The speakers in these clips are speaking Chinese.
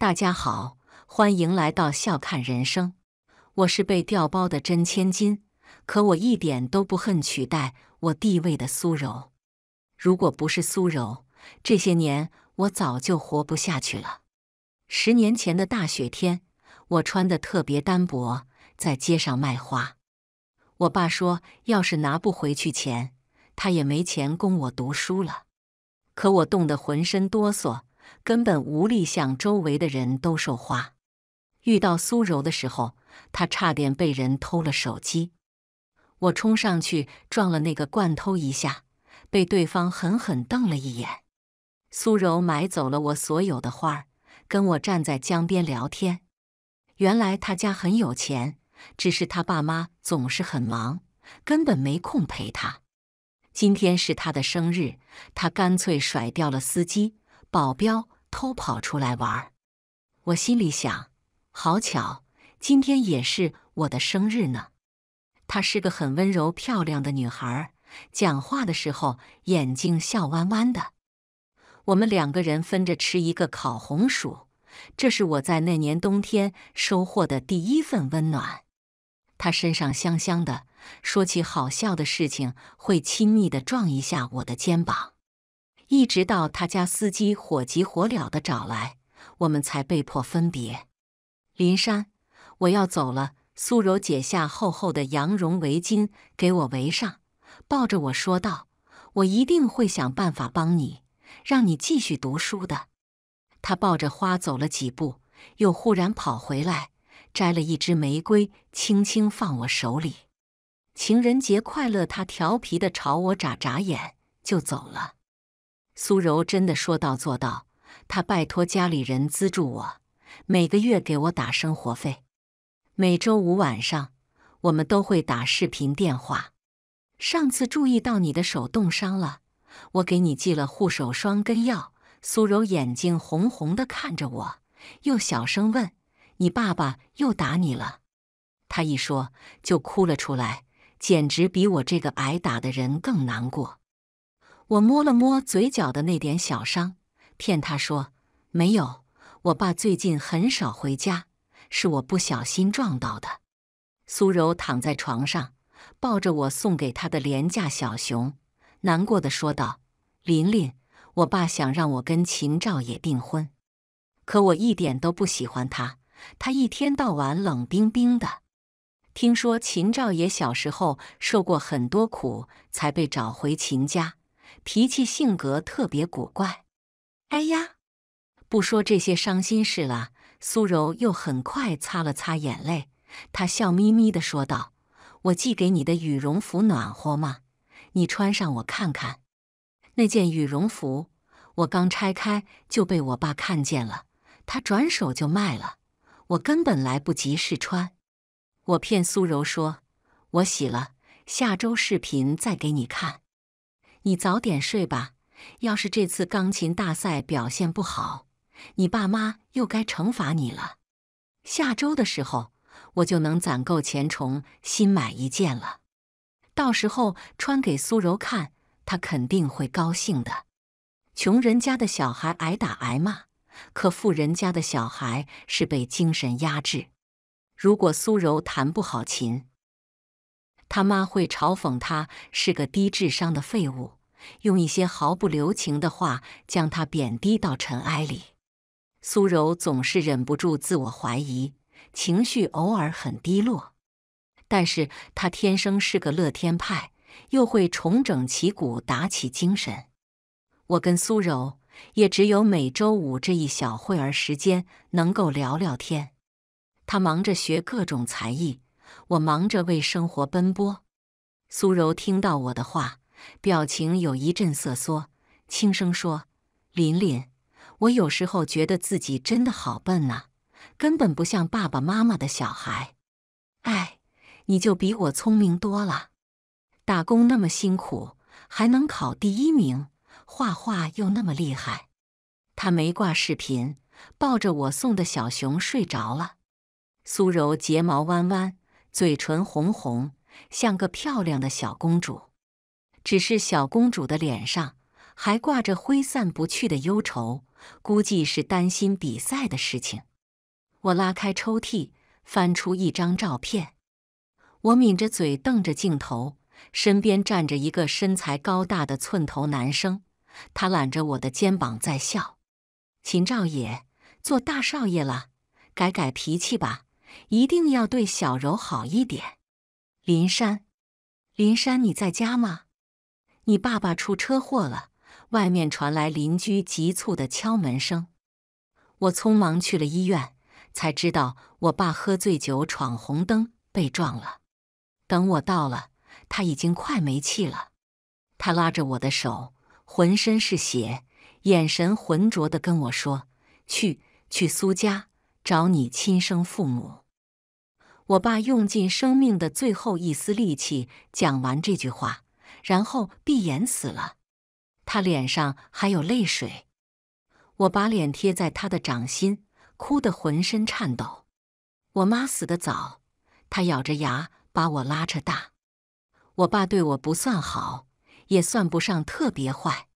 大家好，欢迎来到笑看人生。我是被调包的真千金，可我一点都不恨取代我地位的苏柔。如果不是苏柔，这些年我早就活不下去了。十年前的大雪天，我穿的特别单薄，在街上卖花。我爸说，要是拿不回去钱，他也没钱供我读书了。可我冻得浑身哆嗦。根本无力向周围的人都售花。遇到苏柔的时候，他差点被人偷了手机。我冲上去撞了那个惯偷一下，被对方狠狠瞪了一眼。苏柔买走了我所有的花儿，跟我站在江边聊天。原来他家很有钱，只是他爸妈总是很忙，根本没空陪他。今天是他的生日，他干脆甩掉了司机。保镖偷跑出来玩，我心里想：好巧，今天也是我的生日呢。她是个很温柔漂亮的女孩，讲话的时候眼睛笑弯弯的。我们两个人分着吃一个烤红薯，这是我在那年冬天收获的第一份温暖。她身上香香的，说起好笑的事情会亲密的撞一下我的肩膀。一直到他家司机火急火燎的找来，我们才被迫分别。林山，我要走了。苏柔解下厚厚的羊绒围巾给我围上，抱着我说道：“我一定会想办法帮你，让你继续读书的。”他抱着花走了几步，又忽然跑回来，摘了一支玫瑰，轻轻放我手里。“情人节快乐！”他调皮的朝我眨眨眼，就走了。苏柔真的说到做到，他拜托家里人资助我，每个月给我打生活费。每周五晚上，我们都会打视频电话。上次注意到你的手冻伤了，我给你寄了护手霜跟药。苏柔眼睛红红的看着我，又小声问：“你爸爸又打你了？”他一说就哭了出来，简直比我这个挨打的人更难过。我摸了摸嘴角的那点小伤，骗他说没有。我爸最近很少回家，是我不小心撞到的。苏柔躺在床上，抱着我送给她的廉价小熊，难过的说道：“琳琳，我爸想让我跟秦兆野订婚，可我一点都不喜欢他。他一天到晚冷冰冰的。听说秦兆野小时候受过很多苦，才被找回秦家。”脾气性格特别古怪。哎呀，不说这些伤心事了。苏柔又很快擦了擦眼泪，她笑眯眯地说道：“我寄给你的羽绒服暖和吗？你穿上我看看。”那件羽绒服我刚拆开就被我爸看见了，他转手就卖了，我根本来不及试穿。我骗苏柔说：“我洗了，下周视频再给你看。”你早点睡吧。要是这次钢琴大赛表现不好，你爸妈又该惩罚你了。下周的时候，我就能攒够钱重新买一件了。到时候穿给苏柔看，她肯定会高兴的。穷人家的小孩挨打挨骂，可富人家的小孩是被精神压制。如果苏柔弹不好琴，他妈会嘲讽他是个低智商的废物，用一些毫不留情的话将他贬低到尘埃里。苏柔总是忍不住自我怀疑，情绪偶尔很低落。但是他天生是个乐天派，又会重整旗鼓，打起精神。我跟苏柔也只有每周五这一小会儿时间能够聊聊天。他忙着学各种才艺。我忙着为生活奔波。苏柔听到我的话，表情有一阵瑟缩，轻声说：“琳琳，我有时候觉得自己真的好笨啊，根本不像爸爸妈妈的小孩。哎，你就比我聪明多了，打工那么辛苦，还能考第一名，画画又那么厉害。”他没挂视频，抱着我送的小熊睡着了。苏柔睫毛弯弯。嘴唇红红，像个漂亮的小公主。只是小公主的脸上还挂着挥散不去的忧愁，估计是担心比赛的事情。我拉开抽屉，翻出一张照片。我抿着嘴，瞪着镜头。身边站着一个身材高大的寸头男生，他揽着我的肩膀在笑。秦兆野，做大少爷了，改改脾气吧。一定要对小柔好一点，林山，林山，你在家吗？你爸爸出车祸了，外面传来邻居急促的敲门声。我匆忙去了医院，才知道我爸喝醉酒闯红灯被撞了。等我到了，他已经快没气了。他拉着我的手，浑身是血，眼神浑浊的跟我说：“去，去苏家找你亲生父母。”我爸用尽生命的最后一丝力气讲完这句话，然后闭眼死了。他脸上还有泪水。我把脸贴在他的掌心，哭得浑身颤抖。我妈死得早，他咬着牙把我拉扯大。我爸对我不算好，也算不上特别坏，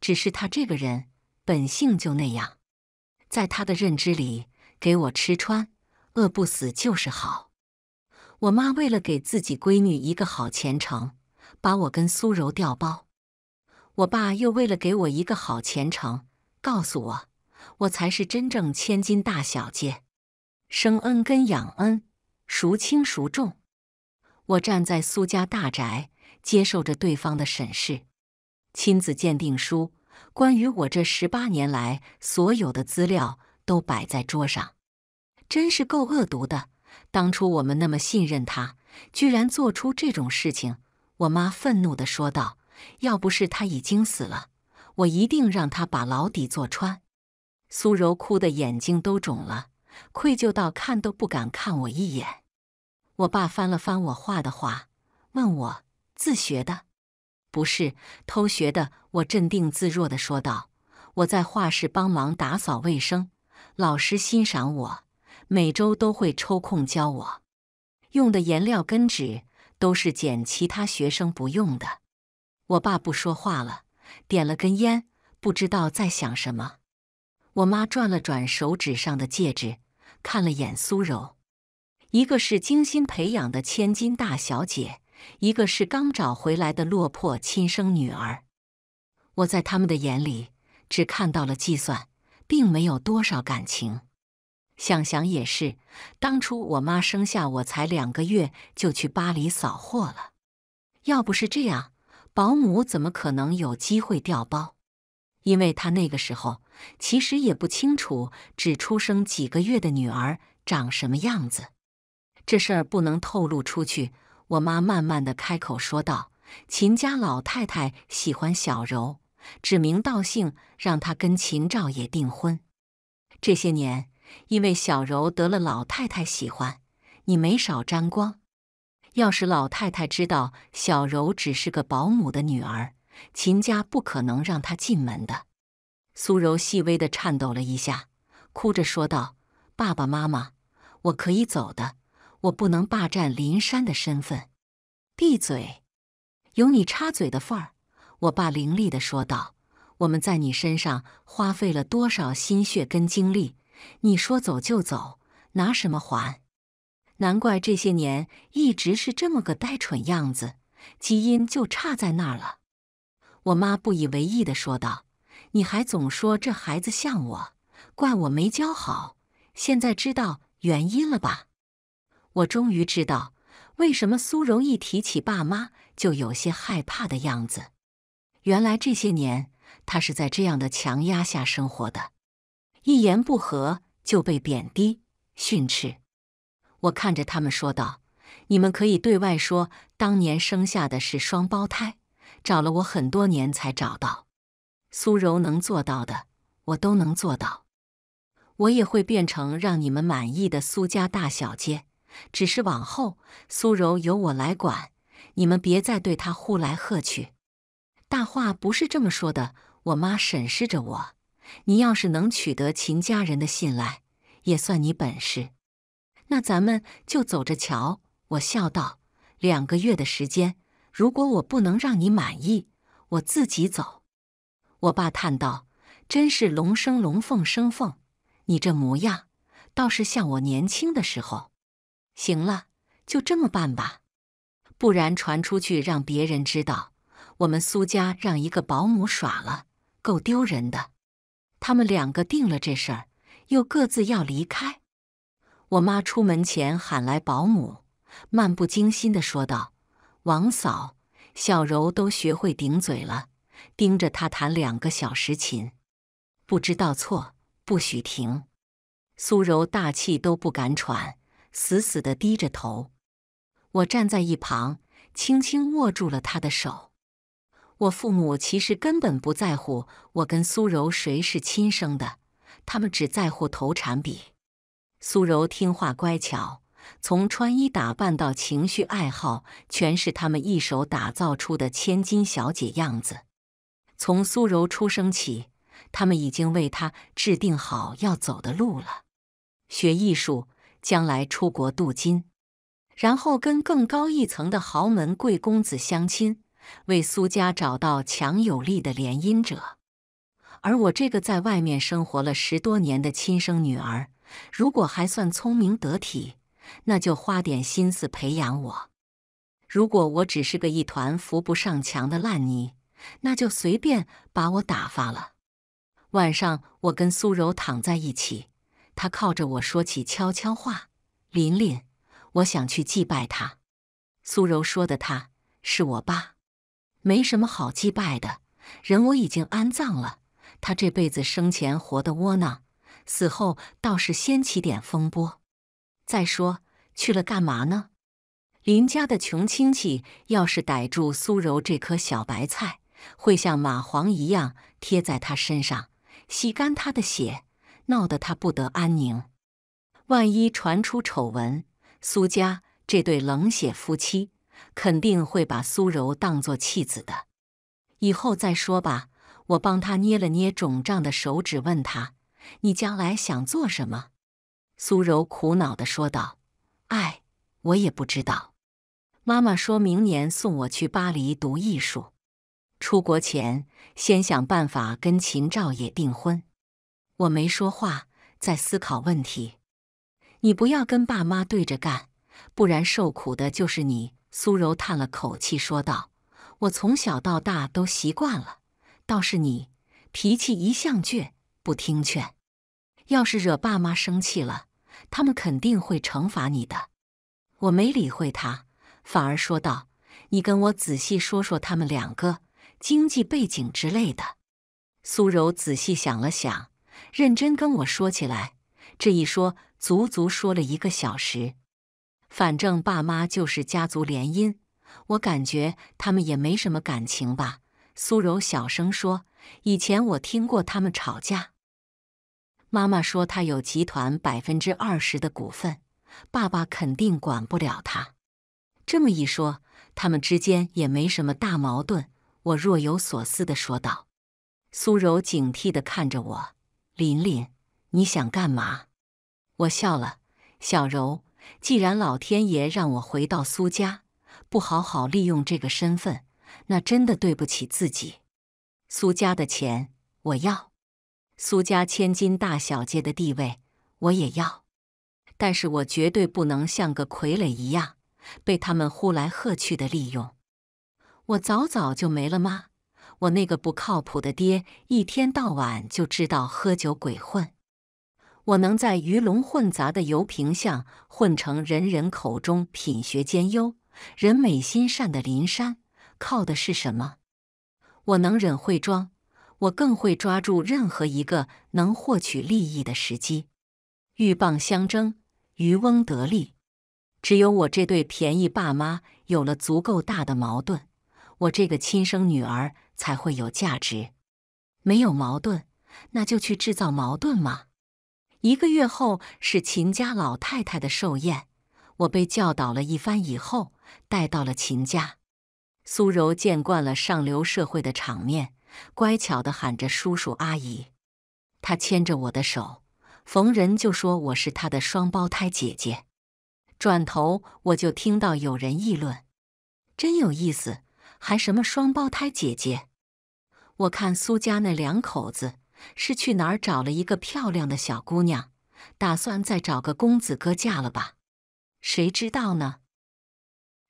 只是他这个人本性就那样，在他的认知里，给我吃穿。饿不死就是好。我妈为了给自己闺女一个好前程，把我跟苏柔调包；我爸又为了给我一个好前程，告诉我我才是真正千金大小姐。生恩跟养恩，孰轻孰重？我站在苏家大宅，接受着对方的审视。亲子鉴定书，关于我这十八年来所有的资料，都摆在桌上。真是够恶毒的！当初我们那么信任他，居然做出这种事情！我妈愤怒的说道：“要不是他已经死了，我一定让他把牢底坐穿。”苏柔哭的眼睛都肿了，愧疚到看都不敢看我一眼。我爸翻了翻我画的画，问我：“自学的？不是偷学的？”我镇定自若的说道：“我在画室帮忙打扫卫生，老师欣赏我。”每周都会抽空教我，用的颜料跟纸都是捡其他学生不用的。我爸不说话了，点了根烟，不知道在想什么。我妈转了转手指上的戒指，看了眼苏柔，一个是精心培养的千金大小姐，一个是刚找回来的落魄亲生女儿。我在他们的眼里只看到了计算，并没有多少感情。想想也是，当初我妈生下我才两个月就去巴黎扫货了。要不是这样，保姆怎么可能有机会调包？因为她那个时候其实也不清楚，只出生几个月的女儿长什么样子。这事儿不能透露出去。我妈慢慢的开口说道：“秦家老太太喜欢小柔，指名道姓让她跟秦兆野订婚。这些年……”因为小柔得了老太太喜欢，你没少沾光。要是老太太知道小柔只是个保姆的女儿，秦家不可能让她进门的。苏柔细微的颤抖了一下，哭着说道：“爸爸妈妈，我可以走的，我不能霸占林山的身份。”闭嘴，有你插嘴的份儿！我爸凌厉的说道：“我们在你身上花费了多少心血跟精力？”你说走就走，拿什么还？难怪这些年一直是这么个呆蠢样子，基因就差在那儿了。我妈不以为意地说道：“你还总说这孩子像我，怪我没教好。现在知道原因了吧？”我终于知道为什么苏柔一提起爸妈就有些害怕的样子。原来这些年她是在这样的强压下生活的。一言不合就被贬低训斥，我看着他们说道：“你们可以对外说，当年生下的是双胞胎，找了我很多年才找到。苏柔能做到的，我都能做到。我也会变成让你们满意的苏家大小姐。只是往后，苏柔由我来管，你们别再对她呼来喝去。大话不是这么说的。”我妈审视着我。你要是能取得秦家人的信赖，也算你本事。那咱们就走着瞧。我笑道：“两个月的时间，如果我不能让你满意，我自己走。”我爸叹道：“真是龙生龙，凤生凤，你这模样倒是像我年轻的时候。”行了，就这么办吧。不然传出去让别人知道，我们苏家让一个保姆耍了，够丢人的。他们两个定了这事儿，又各自要离开。我妈出门前喊来保姆，漫不经心的说道：“王嫂，小柔都学会顶嘴了，盯着他弹两个小时琴，不知道错不许停。”苏柔大气都不敢喘，死死的低着头。我站在一旁，轻轻握住了她的手。我父母其实根本不在乎我跟苏柔谁是亲生的，他们只在乎投产比。苏柔听话乖巧，从穿衣打扮到情绪爱好，全是他们一手打造出的千金小姐样子。从苏柔出生起，他们已经为她制定好要走的路了：学艺术，将来出国镀金，然后跟更高一层的豪门贵公子相亲。为苏家找到强有力的联姻者，而我这个在外面生活了十多年的亲生女儿，如果还算聪明得体，那就花点心思培养我；如果我只是个一团扶不上墙的烂泥，那就随便把我打发了。晚上，我跟苏柔躺在一起，她靠着我说起悄悄话：“琳琳，我想去祭拜他。”苏柔说的“他”是我爸。没什么好祭拜的，人我已经安葬了。他这辈子生前活得窝囊，死后倒是掀起点风波。再说去了干嘛呢？林家的穷亲戚要是逮住苏柔这颗小白菜，会像蚂蟥一样贴在他身上，吸干他的血，闹得他不得安宁。万一传出丑闻，苏家这对冷血夫妻……肯定会把苏柔当做弃子的，以后再说吧。我帮他捏了捏肿胀的手指，问他：“你将来想做什么？”苏柔苦恼地说道：“哎，我也不知道。”妈妈说明年送我去巴黎读艺术，出国前先想办法跟秦兆野订婚。我没说话，在思考问题。你不要跟爸妈对着干，不然受苦的就是你。苏柔叹了口气，说道：“我从小到大都习惯了，倒是你，脾气一向倔，不听劝。要是惹爸妈生气了，他们肯定会惩罚你的。”我没理会他，反而说道：“你跟我仔细说说他们两个经济背景之类的。”苏柔仔细想了想，认真跟我说起来。这一说，足足说了一个小时。反正爸妈就是家族联姻，我感觉他们也没什么感情吧。苏柔小声说：“以前我听过他们吵架，妈妈说她有集团百分之二十的股份，爸爸肯定管不了她。这么一说，他们之间也没什么大矛盾。”我若有所思地说道。苏柔警惕地看着我：“琳琳，你想干嘛？”我笑了，小柔。既然老天爷让我回到苏家，不好好利用这个身份，那真的对不起自己。苏家的钱我要，苏家千金大小姐的地位我也要，但是我绝对不能像个傀儡一样被他们呼来喝去的利用。我早早就没了妈，我那个不靠谱的爹一天到晚就知道喝酒鬼混。我能在鱼龙混杂的油瓶巷混成人人口中品学兼优、人美心善的林珊，靠的是什么？我能忍会装，我更会抓住任何一个能获取利益的时机。鹬蚌相争，渔翁得利。只有我这对便宜爸妈有了足够大的矛盾，我这个亲生女儿才会有价值。没有矛盾，那就去制造矛盾嘛。一个月后是秦家老太太的寿宴，我被教导了一番以后，带到了秦家。苏柔见惯了上流社会的场面，乖巧的喊着叔叔阿姨。她牵着我的手，逢人就说我是她的双胞胎姐姐。转头我就听到有人议论：“真有意思，还什么双胞胎姐姐？”我看苏家那两口子。是去哪儿找了一个漂亮的小姑娘，打算再找个公子哥嫁了吧？谁知道呢？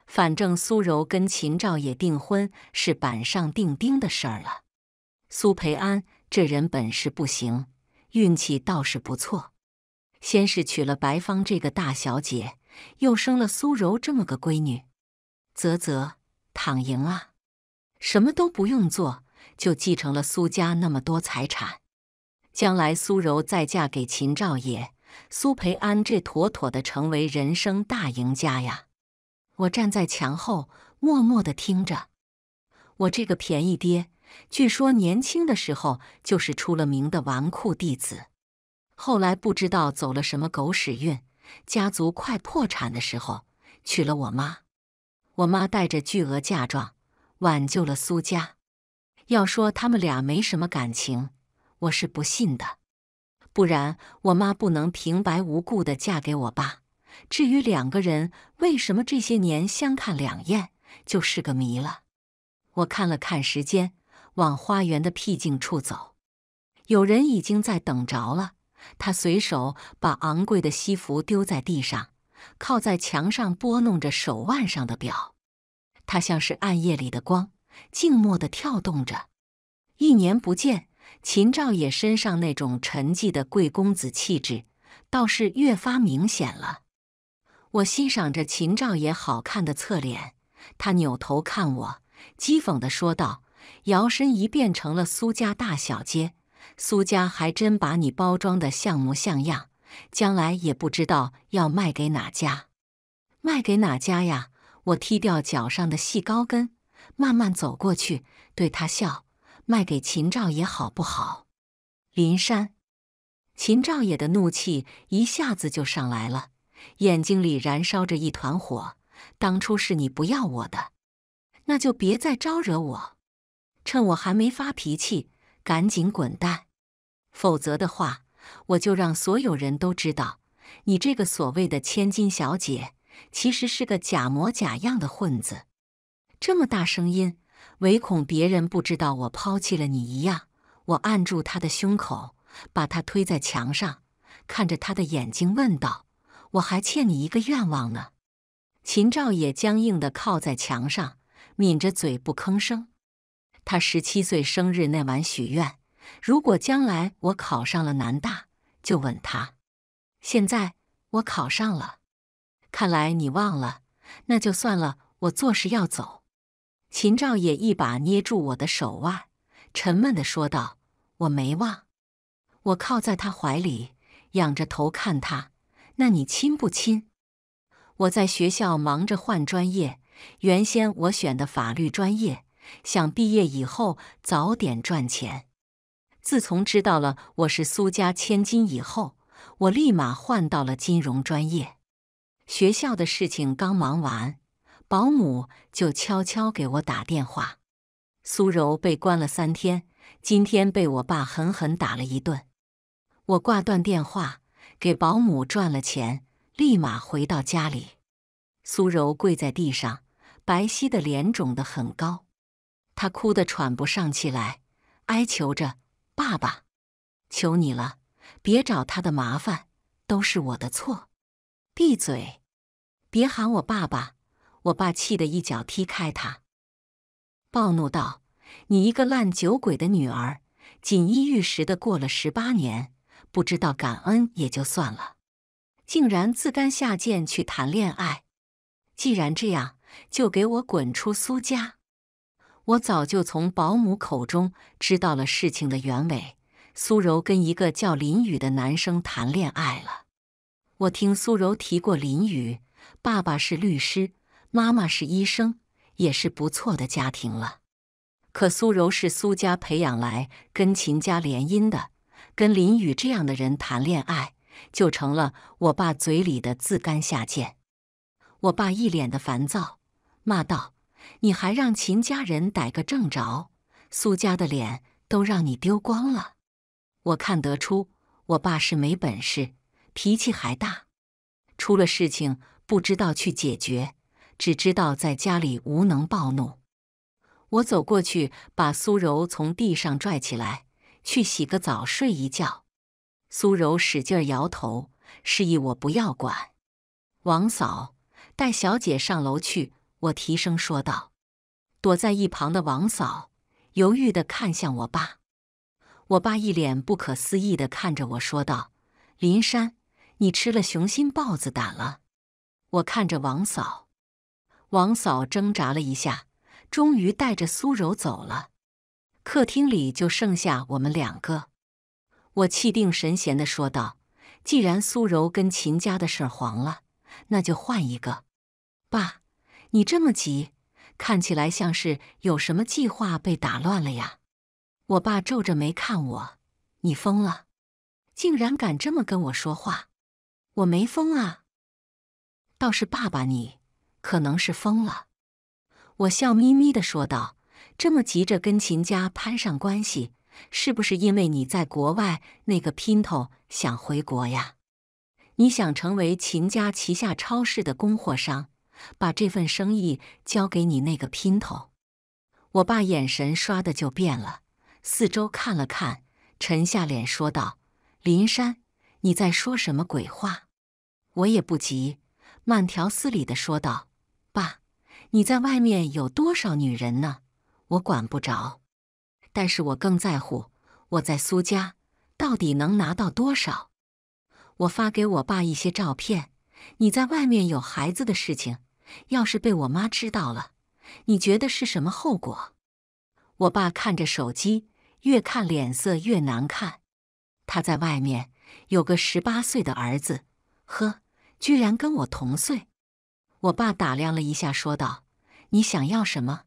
反正苏柔跟秦兆也订婚是板上钉钉的事儿了。苏培安这人本事不行，运气倒是不错。先是娶了白芳这个大小姐，又生了苏柔这么个闺女，啧啧，躺赢啊，什么都不用做。就继承了苏家那么多财产，将来苏柔再嫁给秦兆爷，苏培安这妥妥的成为人生大赢家呀！我站在墙后默默的听着，我这个便宜爹，据说年轻的时候就是出了名的纨绔弟子，后来不知道走了什么狗屎运，家族快破产的时候娶了我妈，我妈带着巨额嫁妆挽救了苏家。要说他们俩没什么感情，我是不信的，不然我妈不能平白无故的嫁给我爸。至于两个人为什么这些年相看两厌，就是个谜了。我看了看时间，往花园的僻静处走。有人已经在等着了。他随手把昂贵的西服丢在地上，靠在墙上拨弄着手腕上的表。他像是暗夜里的光。静默的跳动着，一年不见，秦赵野身上那种沉寂的贵公子气质倒是越发明显了。我欣赏着秦赵野好看的侧脸，他扭头看我，讥讽的说道：“摇身一变成了苏家大小姐，苏家还真把你包装的像模像样，将来也不知道要卖给哪家，卖给哪家呀？”我踢掉脚上的细高跟。慢慢走过去，对他笑，卖给秦赵爷好不好？林山，秦赵爷的怒气一下子就上来了，眼睛里燃烧着一团火。当初是你不要我的，那就别再招惹我。趁我还没发脾气，赶紧滚蛋，否则的话，我就让所有人都知道，你这个所谓的千金小姐，其实是个假模假样的混子。这么大声音，唯恐别人不知道我抛弃了你一样。我按住他的胸口，把他推在墙上，看着他的眼睛问道：“我还欠你一个愿望呢。”秦兆也僵硬地靠在墙上，抿着嘴不吭声。他十七岁生日那晚许愿，如果将来我考上了南大，就吻他。现在我考上了，看来你忘了，那就算了。我做事要走。秦照也一把捏住我的手腕，沉闷地说道：“我没忘。”我靠在他怀里，仰着头看他。“那你亲不亲？”我在学校忙着换专业，原先我选的法律专业，想毕业以后早点赚钱。自从知道了我是苏家千金以后，我立马换到了金融专业。学校的事情刚忙完。保姆就悄悄给我打电话。苏柔被关了三天，今天被我爸狠狠打了一顿。我挂断电话，给保姆赚了钱，立马回到家里。苏柔跪在地上，白皙的脸肿得很高，她哭得喘不上气来，哀求着：“爸爸，求你了，别找他的麻烦，都是我的错。”闭嘴，别喊我爸爸。我爸气得一脚踢开他，暴怒道：“你一个烂酒鬼的女儿，锦衣玉食的过了十八年，不知道感恩也就算了，竟然自甘下贱去谈恋爱！既然这样，就给我滚出苏家！”我早就从保姆口中知道了事情的原委：苏柔跟一个叫林宇的男生谈恋爱了。我听苏柔提过林宇，爸爸是律师。妈妈是医生，也是不错的家庭了。可苏柔是苏家培养来跟秦家联姻的，跟林雨这样的人谈恋爱，就成了我爸嘴里的自甘下贱。我爸一脸的烦躁，骂道：“你还让秦家人逮个正着，苏家的脸都让你丢光了。”我看得出，我爸是没本事，脾气还大，出了事情不知道去解决。只知道在家里无能暴怒。我走过去，把苏柔从地上拽起来，去洗个澡，睡一觉。苏柔使劲儿摇头，示意我不要管。王嫂，带小姐上楼去。我提声说道。躲在一旁的王嫂犹豫的看向我爸，我爸一脸不可思议的看着我说道：“林山，你吃了雄心豹子胆了？”我看着王嫂。王嫂挣扎了一下，终于带着苏柔走了。客厅里就剩下我们两个。我气定神闲的说道：“既然苏柔跟秦家的事儿黄了，那就换一个。”爸，你这么急，看起来像是有什么计划被打乱了呀？我爸皱着眉看我：“你疯了？竟然敢这么跟我说话？我没疯啊，倒是爸爸你。”可能是疯了，我笑眯眯地说道：“这么急着跟秦家攀上关系，是不是因为你在国外那个姘头想回国呀？你想成为秦家旗下超市的供货商，把这份生意交给你那个姘头？”我爸眼神刷的就变了，四周看了看，沉下脸说道：“林山，你在说什么鬼话？”我也不急，慢条斯理地说道。爸，你在外面有多少女人呢？我管不着，但是我更在乎我在苏家到底能拿到多少。我发给我爸一些照片，你在外面有孩子的事情，要是被我妈知道了，你觉得是什么后果？我爸看着手机，越看脸色越难看。他在外面有个十八岁的儿子，呵，居然跟我同岁。我爸打量了一下，说道：“你想要什么？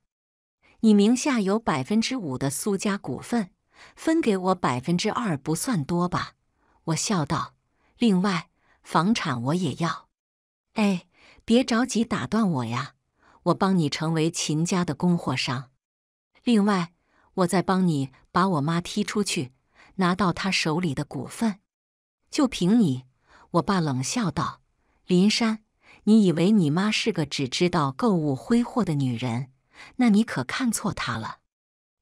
你名下有百分之五的苏家股份，分给我百分之二不算多吧？”我笑道：“另外，房产我也要。”哎，别着急打断我呀，我帮你成为秦家的供货商。另外，我再帮你把我妈踢出去，拿到她手里的股份。就凭你！”我爸冷笑道：“林山。”你以为你妈是个只知道购物挥霍的女人？那你可看错她了。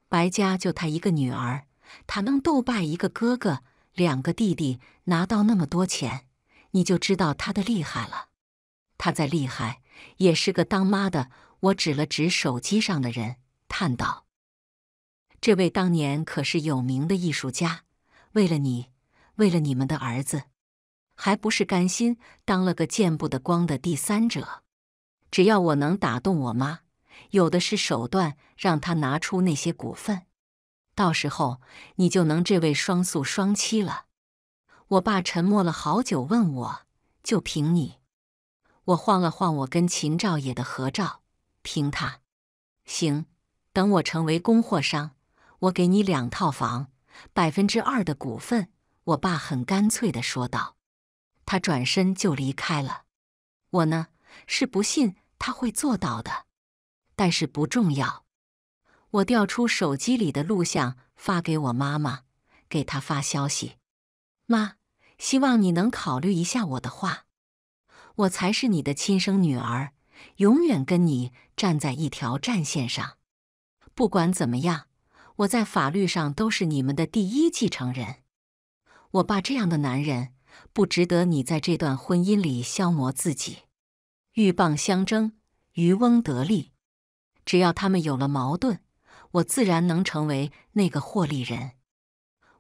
白家就她一个女儿，她能斗败一个哥哥、两个弟弟，拿到那么多钱，你就知道她的厉害了。她再厉害，也是个当妈的。我指了指手机上的人，叹道：“这位当年可是有名的艺术家，为了你，为了你们的儿子。”还不是甘心当了个见不得光的第三者？只要我能打动我妈，有的是手段让她拿出那些股份。到时候你就能这位双宿双栖了。我爸沉默了好久，问我：“就凭你？”我晃了晃我跟秦兆野的合照：“凭他。”行，等我成为供货商，我给你两套房，百分之二的股份。”我爸很干脆地说道。他转身就离开了。我呢，是不信他会做到的，但是不重要。我调出手机里的录像，发给我妈妈，给她发消息。妈，希望你能考虑一下我的话。我才是你的亲生女儿，永远跟你站在一条战线上。不管怎么样，我在法律上都是你们的第一继承人。我爸这样的男人。不值得你在这段婚姻里消磨自己。鹬蚌相争，渔翁得利。只要他们有了矛盾，我自然能成为那个获利人。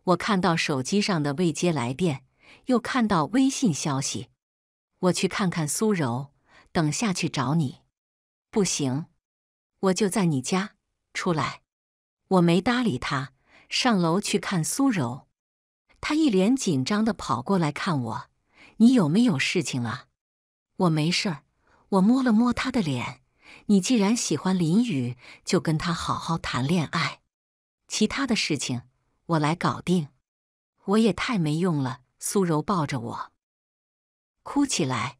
我看到手机上的未接来电，又看到微信消息。我去看看苏柔，等下去找你。不行，我就在你家。出来。我没搭理他，上楼去看苏柔。他一脸紧张的跑过来看我，你有没有事情啊？我没事儿。我摸了摸他的脸。你既然喜欢林雨，就跟他好好谈恋爱。其他的事情我来搞定。我也太没用了。苏柔抱着我哭起来。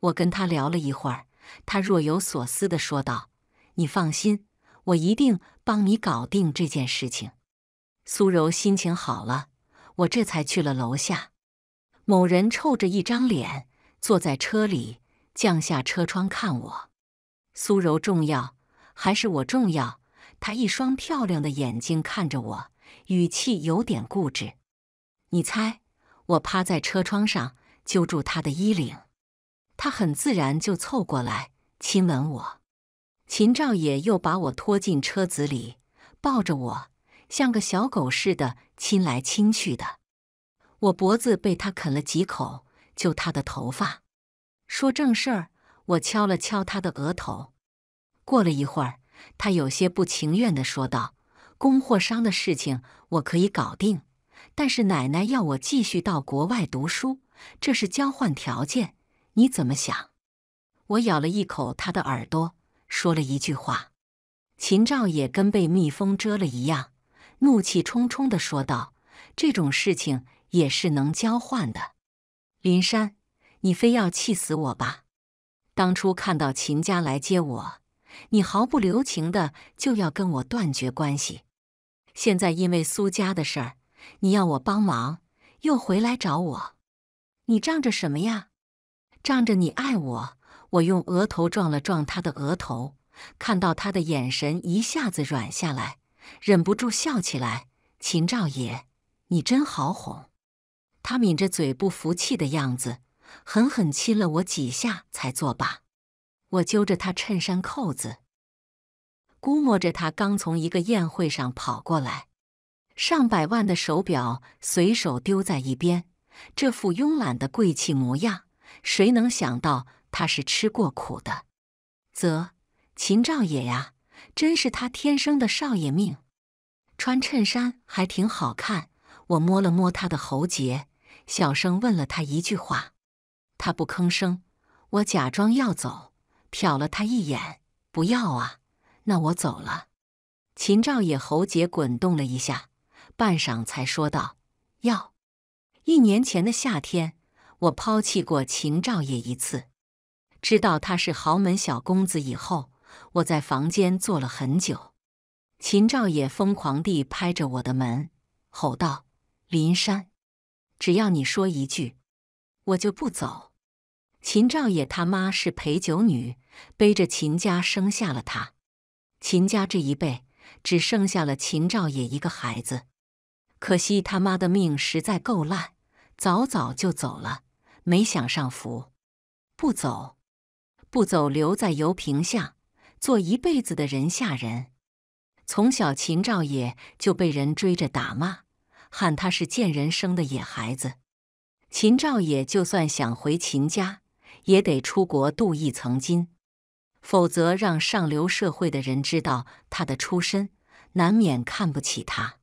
我跟他聊了一会儿，他若有所思的说道：“你放心，我一定帮你搞定这件事情。”苏柔心情好了。我这才去了楼下，某人臭着一张脸坐在车里，降下车窗看我。苏柔重要还是我重要？他一双漂亮的眼睛看着我，语气有点固执。你猜？我趴在车窗上揪住他的衣领，他很自然就凑过来亲吻我。秦兆野又把我拖进车子里，抱着我。像个小狗似的亲来亲去的，我脖子被他啃了几口，揪他的头发。说正事儿，我敲了敲他的额头。过了一会儿，他有些不情愿的说道：“供货商的事情我可以搞定，但是奶奶要我继续到国外读书，这是交换条件。你怎么想？”我咬了一口他的耳朵，说了一句话。秦兆也跟被蜜蜂蛰了一样。怒气冲冲的说道：“这种事情也是能交换的，林山，你非要气死我吧？当初看到秦家来接我，你毫不留情的就要跟我断绝关系。现在因为苏家的事儿，你要我帮忙，又回来找我，你仗着什么呀？仗着你爱我？我用额头撞了撞他的额头，看到他的眼神一下子软下来。”忍不住笑起来，秦兆野，你真好哄。他抿着嘴，不服气的样子，狠狠亲了我几下才作罢。我揪着他衬衫扣子，估摸着他刚从一个宴会上跑过来，上百万的手表随手丢在一边，这副慵懒的贵气模样，谁能想到他是吃过苦的？啧，秦兆野呀！真是他天生的少爷命，穿衬衫还挺好看。我摸了摸他的喉结，小声问了他一句话，他不吭声。我假装要走，瞟了他一眼，不要啊，那我走了。秦兆野喉结滚动了一下，半晌才说道：“要。”一年前的夏天，我抛弃过秦兆野一次，知道他是豪门小公子以后。我在房间坐了很久，秦兆也疯狂地拍着我的门，吼道：“林山，只要你说一句，我就不走。”秦兆也他妈是陪酒女，背着秦家生下了他。秦家这一辈只剩下了秦兆也一个孩子，可惜他妈的命实在够烂，早早就走了，没享上福。不走，不走，留在油瓶巷。做一辈子的人下人，从小秦兆也就被人追着打骂，喊他是贱人生的野孩子。秦兆也就算想回秦家，也得出国镀一层金，否则让上流社会的人知道他的出身，难免看不起他。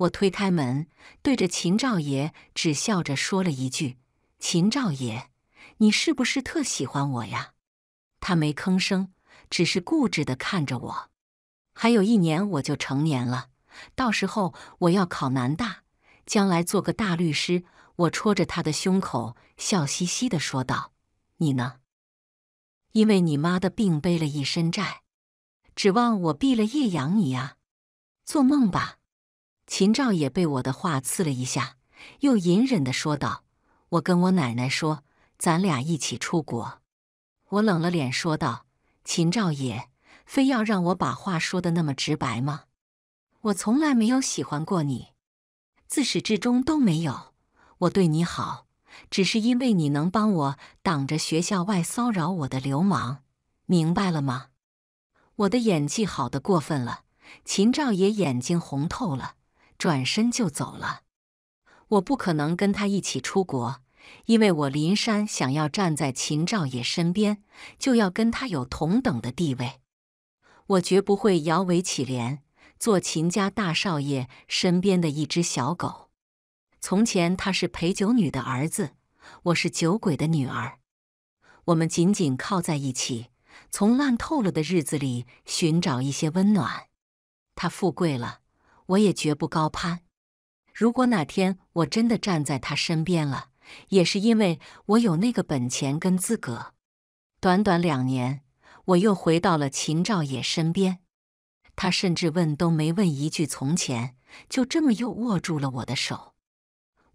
我推开门，对着秦兆爷只笑着说了一句：“秦兆爷，你是不是特喜欢我呀？”他没吭声。只是固执地看着我。还有一年我就成年了，到时候我要考南大，将来做个大律师。我戳着他的胸口，笑嘻嘻地说道：“你呢？因为你妈的病背了一身债，指望我毕了业养你啊？做梦吧！”秦兆也被我的话刺了一下，又隐忍地说道：“我跟我奶奶说，咱俩一起出国。”我冷了脸说道。秦兆爷，非要让我把话说的那么直白吗？我从来没有喜欢过你，自始至终都没有。我对你好，只是因为你能帮我挡着学校外骚扰我的流氓，明白了吗？我的演技好的过分了，秦兆爷眼睛红透了，转身就走了。我不可能跟他一起出国。因为我林山想要站在秦少爷身边，就要跟他有同等的地位。我绝不会摇尾乞怜，做秦家大少爷身边的一只小狗。从前他是陪酒女的儿子，我是酒鬼的女儿。我们紧紧靠在一起，从烂透了的日子里寻找一些温暖。他富贵了，我也绝不高攀。如果哪天我真的站在他身边了，也是因为我有那个本钱跟资格。短短两年，我又回到了秦兆野身边。他甚至问都没问一句从前，就这么又握住了我的手。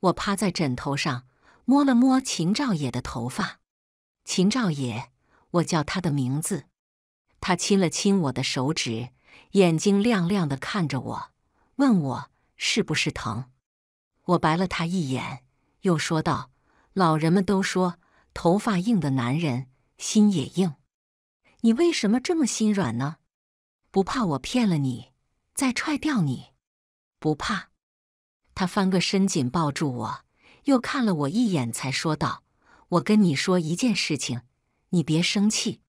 我趴在枕头上，摸了摸秦兆野的头发。秦兆野，我叫他的名字。他亲了亲我的手指，眼睛亮亮的看着我，问我是不是疼。我白了他一眼。又说道：“老人们都说，头发硬的男人心也硬。你为什么这么心软呢？不怕我骗了你，再踹掉你？不怕？”他翻个身，紧抱住我，又看了我一眼，才说道：“我跟你说一件事情，你别生气。”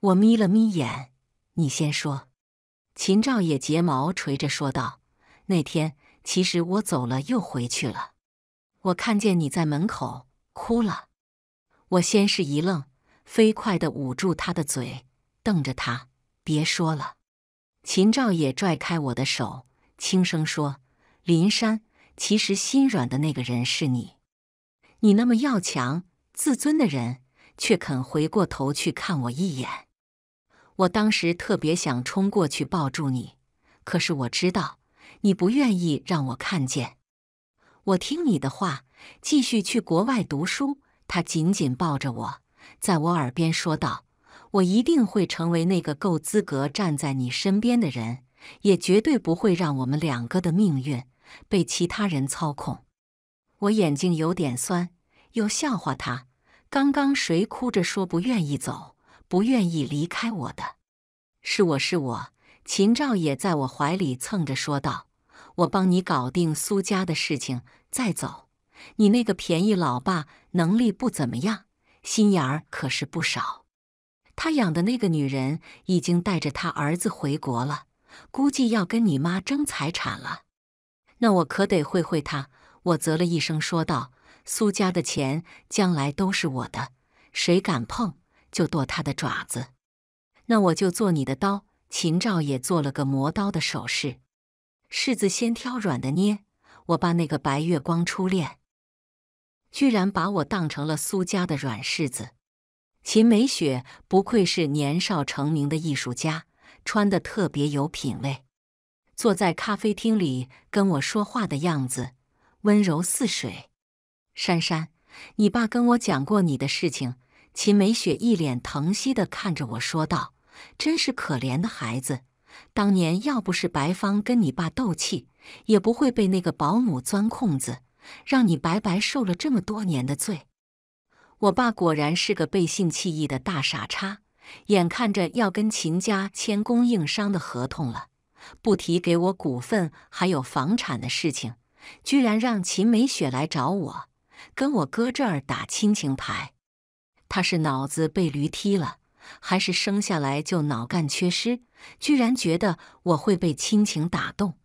我眯了眯眼：“你先说。”秦兆野睫毛垂着说道：“那天其实我走了又回去了。”我看见你在门口哭了，我先是一愣，飞快的捂住他的嘴，瞪着他，别说了。秦兆也拽开我的手，轻声说：“林山，其实心软的那个人是你。你那么要强、自尊的人，却肯回过头去看我一眼。我当时特别想冲过去抱住你，可是我知道你不愿意让我看见。”我听你的话，继续去国外读书。他紧紧抱着我，在我耳边说道：“我一定会成为那个够资格站在你身边的人，也绝对不会让我们两个的命运被其他人操控。”我眼睛有点酸，又笑话他：“刚刚谁哭着说不愿意走，不愿意离开我的？是我，是我。”秦兆也在我怀里蹭着说道。我帮你搞定苏家的事情再走。你那个便宜老爸能力不怎么样，心眼儿可是不少。他养的那个女人已经带着他儿子回国了，估计要跟你妈争财产了。那我可得会会他。我啧了一声说道：“苏家的钱将来都是我的，谁敢碰就剁他的爪子。”那我就做你的刀。秦兆也做了个磨刀的手势。柿子先挑软的捏，我爸那个白月光初恋，居然把我当成了苏家的软柿子。秦美雪不愧是年少成名的艺术家，穿的特别有品味。坐在咖啡厅里跟我说话的样子，温柔似水。珊珊，你爸跟我讲过你的事情。秦美雪一脸疼惜的看着我说道：“真是可怜的孩子。”当年要不是白芳跟你爸斗气，也不会被那个保姆钻空子，让你白白受了这么多年的罪。我爸果然是个背信弃义的大傻叉，眼看着要跟秦家签供应商的合同了，不提给我股份还有房产的事情，居然让秦美雪来找我，跟我哥这儿打亲情牌，他是脑子被驴踢了。还是生下来就脑干缺失，居然觉得我会被亲情打动？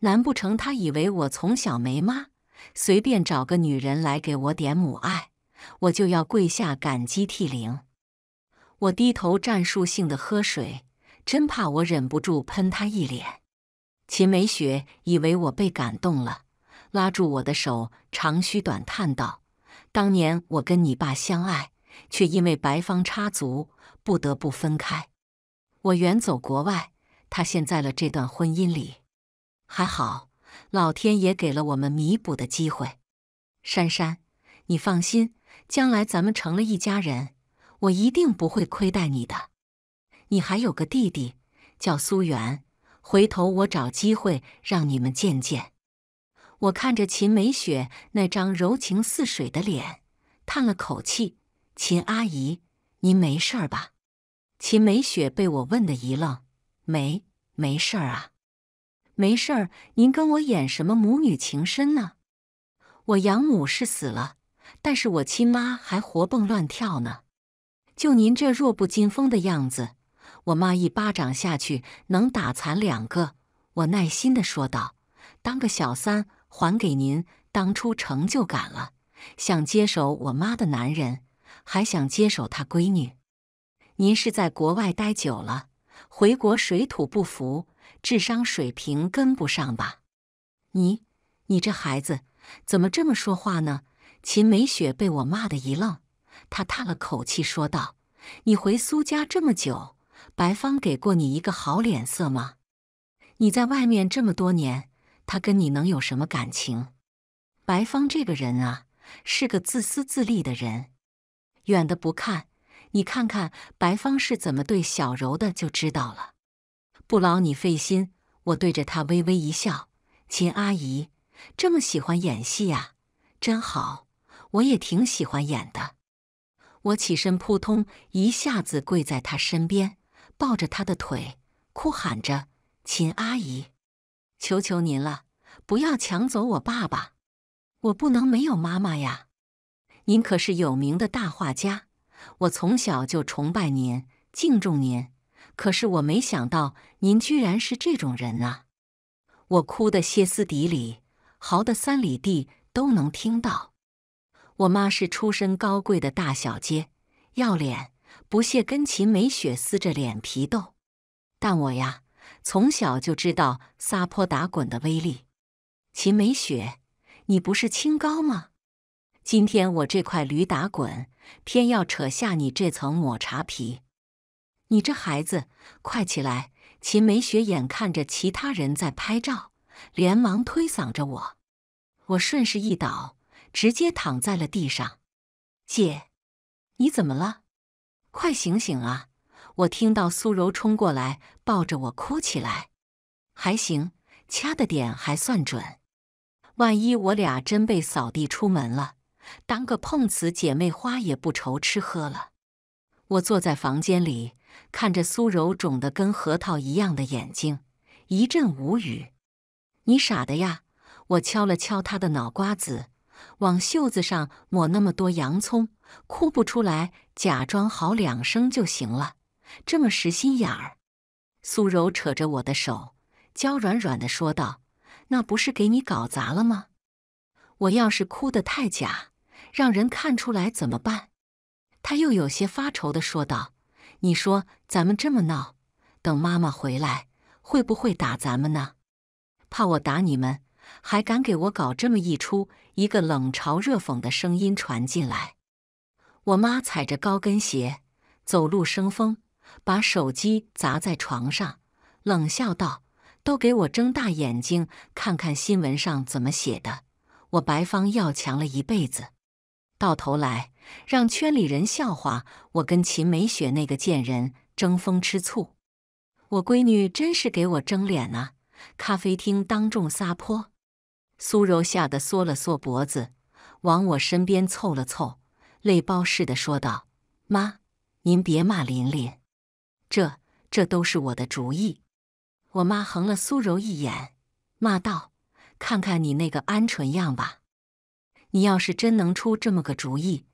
难不成他以为我从小没妈，随便找个女人来给我点母爱，我就要跪下感激涕零？我低头战术性的喝水，真怕我忍不住喷他一脸。秦美雪以为我被感动了，拉住我的手，长吁短叹道：“当年我跟你爸相爱，却因为白方插足。”不得不分开，我远走国外，他陷在了这段婚姻里。还好，老天爷给了我们弥补的机会。珊珊，你放心，将来咱们成了一家人，我一定不会亏待你的。你还有个弟弟叫苏元，回头我找机会让你们见见。我看着秦美雪那张柔情似水的脸，叹了口气：“秦阿姨，您没事儿吧？”秦美雪被我问的一愣，没没事儿啊，没事儿。您跟我演什么母女情深呢？我养母是死了，但是我亲妈还活蹦乱跳呢。就您这弱不禁风的样子，我妈一巴掌下去能打残两个。我耐心的说道：“当个小三还给您当初成就感了？想接手我妈的男人，还想接手他闺女？”您是在国外待久了，回国水土不服，智商水平跟不上吧？你，你这孩子怎么这么说话呢？秦美雪被我骂的一愣，她叹了口气说道：“你回苏家这么久，白芳给过你一个好脸色吗？你在外面这么多年，他跟你能有什么感情？白芳这个人啊，是个自私自利的人，远的不看。”你看看白方是怎么对小柔的，就知道了。不劳你费心，我对着他微微一笑。秦阿姨这么喜欢演戏啊，真好，我也挺喜欢演的。我起身扑通一下子跪在他身边，抱着他的腿，哭喊着：“秦阿姨，求求您了，不要抢走我爸爸！我不能没有妈妈呀！您可是有名的大画家。”我从小就崇拜您，敬重您，可是我没想到您居然是这种人啊！我哭得歇斯底里，嚎得三里地都能听到。我妈是出身高贵的大小姐，要脸，不屑跟秦美雪撕着脸皮斗。但我呀，从小就知道撒泼打滚的威力。秦美雪，你不是清高吗？今天我这块驴打滚，偏要扯下你这层抹茶皮！你这孩子，快起来！秦梅雪眼看着其他人在拍照，连忙推搡着我。我顺势一倒，直接躺在了地上。姐，你怎么了？快醒醒啊！我听到苏柔冲过来抱着我哭起来。还行，掐的点还算准。万一我俩真被扫地出门了？当个碰瓷姐妹花也不愁吃喝了。我坐在房间里，看着苏柔肿得跟核桃一样的眼睛，一阵无语。你傻的呀！我敲了敲她的脑瓜子，往袖子上抹那么多洋葱，哭不出来，假装嚎两声就行了。这么实心眼儿。苏柔扯着我的手，娇软软的说道：“那不是给你搞砸了吗？我要是哭得太假。”让人看出来怎么办？他又有些发愁地说道：“你说咱们这么闹，等妈妈回来会不会打咱们呢？怕我打你们，还敢给我搞这么一出？”一个冷嘲热讽的声音传进来。我妈踩着高跟鞋走路生风，把手机砸在床上，冷笑道：“都给我睁大眼睛看看新闻上怎么写的！我白芳要强了一辈子。”到头来，让圈里人笑话我跟秦美雪那个贱人争风吃醋，我闺女真是给我争脸呐！咖啡厅当众撒泼，苏柔吓得缩了缩脖子，往我身边凑了凑，泪包似的说道：“妈，您别骂琳琳，这这都是我的主意。”我妈横了苏柔一眼，骂道：“看看你那个鹌鹑样吧！”你要是真能出这么个主意，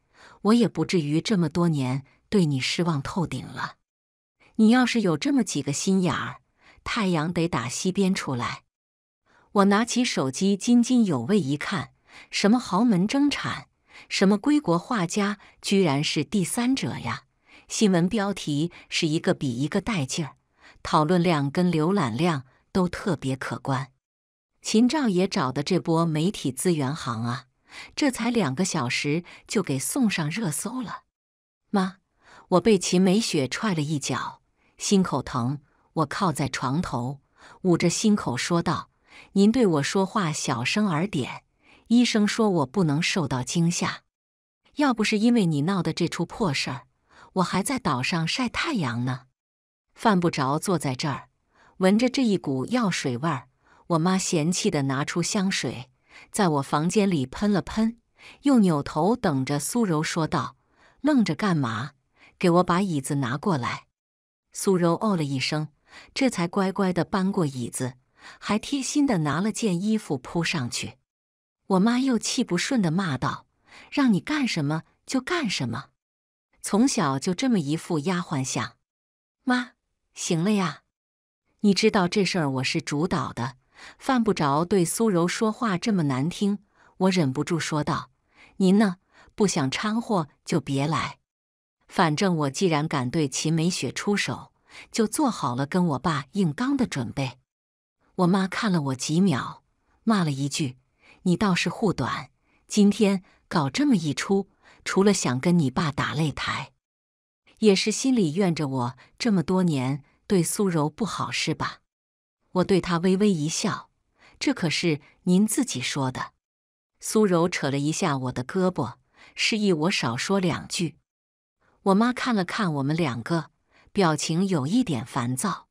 我也不至于这么多年对你失望透顶了。你要是有这么几个心眼儿，太阳得打西边出来。我拿起手机津津有味一看，什么豪门争产，什么归国画家，居然是第三者呀！新闻标题是一个比一个带劲儿，讨论量跟浏览量都特别可观。秦兆也找的这波媒体资源行啊！这才两个小时就给送上热搜了，妈，我被秦美雪踹了一脚，心口疼。我靠在床头，捂着心口说道：“您对我说话小声耳点，医生说我不能受到惊吓。要不是因为你闹的这出破事儿，我还在岛上晒太阳呢，犯不着坐在这儿，闻着这一股药水味儿。”我妈嫌弃的拿出香水。在我房间里喷了喷，又扭头等着苏柔说道：“愣着干嘛？给我把椅子拿过来。”苏柔哦了一声，这才乖乖的搬过椅子，还贴心的拿了件衣服铺上去。我妈又气不顺的骂道：“让你干什么就干什么，从小就这么一副丫鬟相。”妈，行了呀，你知道这事儿我是主导的。犯不着对苏柔说话这么难听，我忍不住说道：“您呢，不想掺和就别来。反正我既然敢对秦美雪出手，就做好了跟我爸硬刚的准备。”我妈看了我几秒，骂了一句：“你倒是护短，今天搞这么一出，除了想跟你爸打擂台，也是心里怨着我这么多年对苏柔不好是吧？”我对他微微一笑，这可是您自己说的。苏柔扯了一下我的胳膊，示意我少说两句。我妈看了看我们两个，表情有一点烦躁。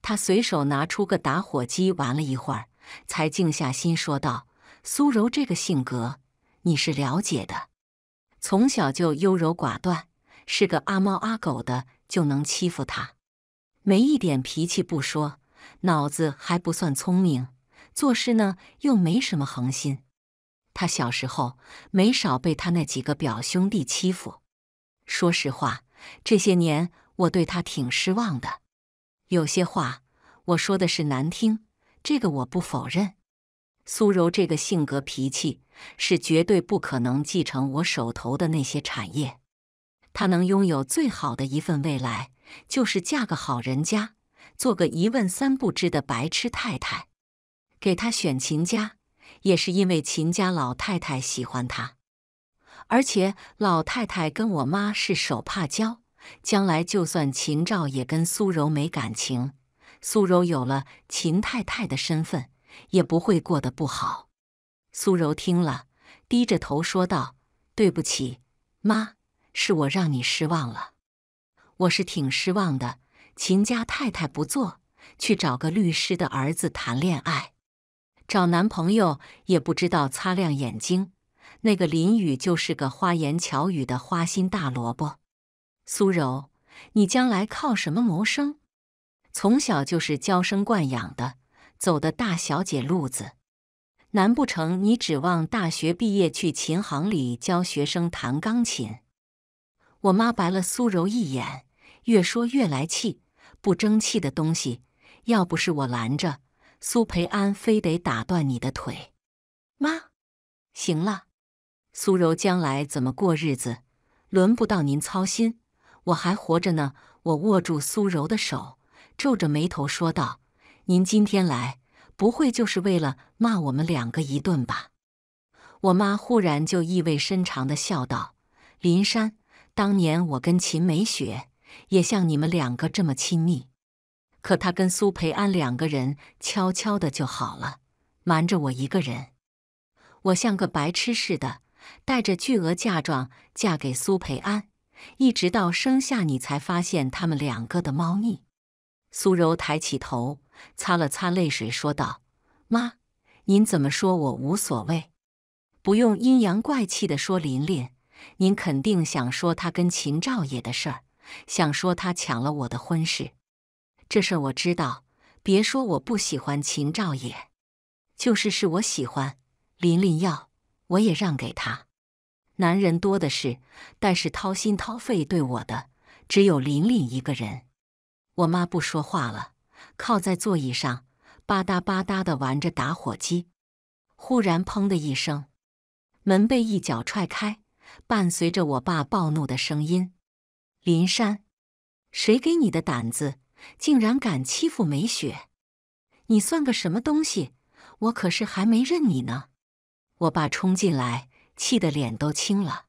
她随手拿出个打火机玩了一会儿，才静下心说道：“苏柔这个性格，你是了解的，从小就优柔寡断，是个阿猫阿狗的就能欺负她，没一点脾气不说。”脑子还不算聪明，做事呢又没什么恒心。他小时候没少被他那几个表兄弟欺负。说实话，这些年我对他挺失望的。有些话我说的是难听，这个我不否认。苏柔这个性格脾气，是绝对不可能继承我手头的那些产业。她能拥有最好的一份未来，就是嫁个好人家。做个一问三不知的白痴太太，给他选秦家，也是因为秦家老太太喜欢他，而且老太太跟我妈是手帕交，将来就算秦赵也跟苏柔没感情，苏柔有了秦太太的身份，也不会过得不好。苏柔听了，低着头说道：“对不起，妈，是我让你失望了，我是挺失望的。”秦家太太不做，去找个律师的儿子谈恋爱，找男朋友也不知道擦亮眼睛。那个林雨就是个花言巧语的花心大萝卜。苏柔，你将来靠什么谋生？从小就是娇生惯养的，走的大小姐路子，难不成你指望大学毕业去琴行里教学生弹钢琴？我妈白了苏柔一眼，越说越来气。不争气的东西，要不是我拦着，苏培安非得打断你的腿。妈，行了，苏柔将来怎么过日子，轮不到您操心。我还活着呢。我握住苏柔的手，皱着眉头说道：“您今天来，不会就是为了骂我们两个一顿吧？”我妈忽然就意味深长的笑道：“林山，当年我跟秦美雪。”也像你们两个这么亲密，可他跟苏培安两个人悄悄的就好了，瞒着我一个人。我像个白痴似的，带着巨额嫁妆嫁给苏培安，一直到生下你才发现他们两个的猫腻。苏柔抬起头，擦了擦泪水，说道：“妈，您怎么说，我无所谓，不用阴阳怪气的说。琳琳，您肯定想说他跟秦兆爷的事儿。”想说他抢了我的婚事，这事我知道。别说我不喜欢秦兆野，就是是我喜欢琳琳，要我也让给他。男人多的是，但是掏心掏肺对我的只有琳琳一个人。我妈不说话了，靠在座椅上，吧嗒吧嗒的玩着打火机。忽然，砰的一声，门被一脚踹开，伴随着我爸暴怒的声音。林山，谁给你的胆子，竟然敢欺负梅雪？你算个什么东西？我可是还没认你呢！我爸冲进来，气得脸都青了。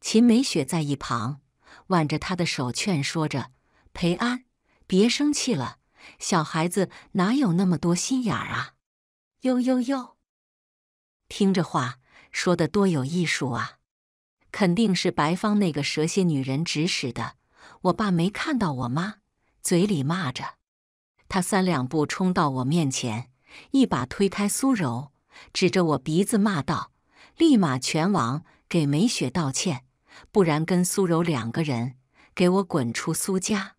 秦梅雪在一旁挽着他的手，劝说着：“裴安，别生气了，小孩子哪有那么多心眼儿啊！”哟哟哟，听这话说的多有艺术啊！肯定是白芳那个蛇蝎女人指使的。我爸没看到我妈，嘴里骂着，他三两步冲到我面前，一把推开苏柔，指着我鼻子骂道：“立马全网给梅雪道歉，不然跟苏柔两个人给我滚出苏家！”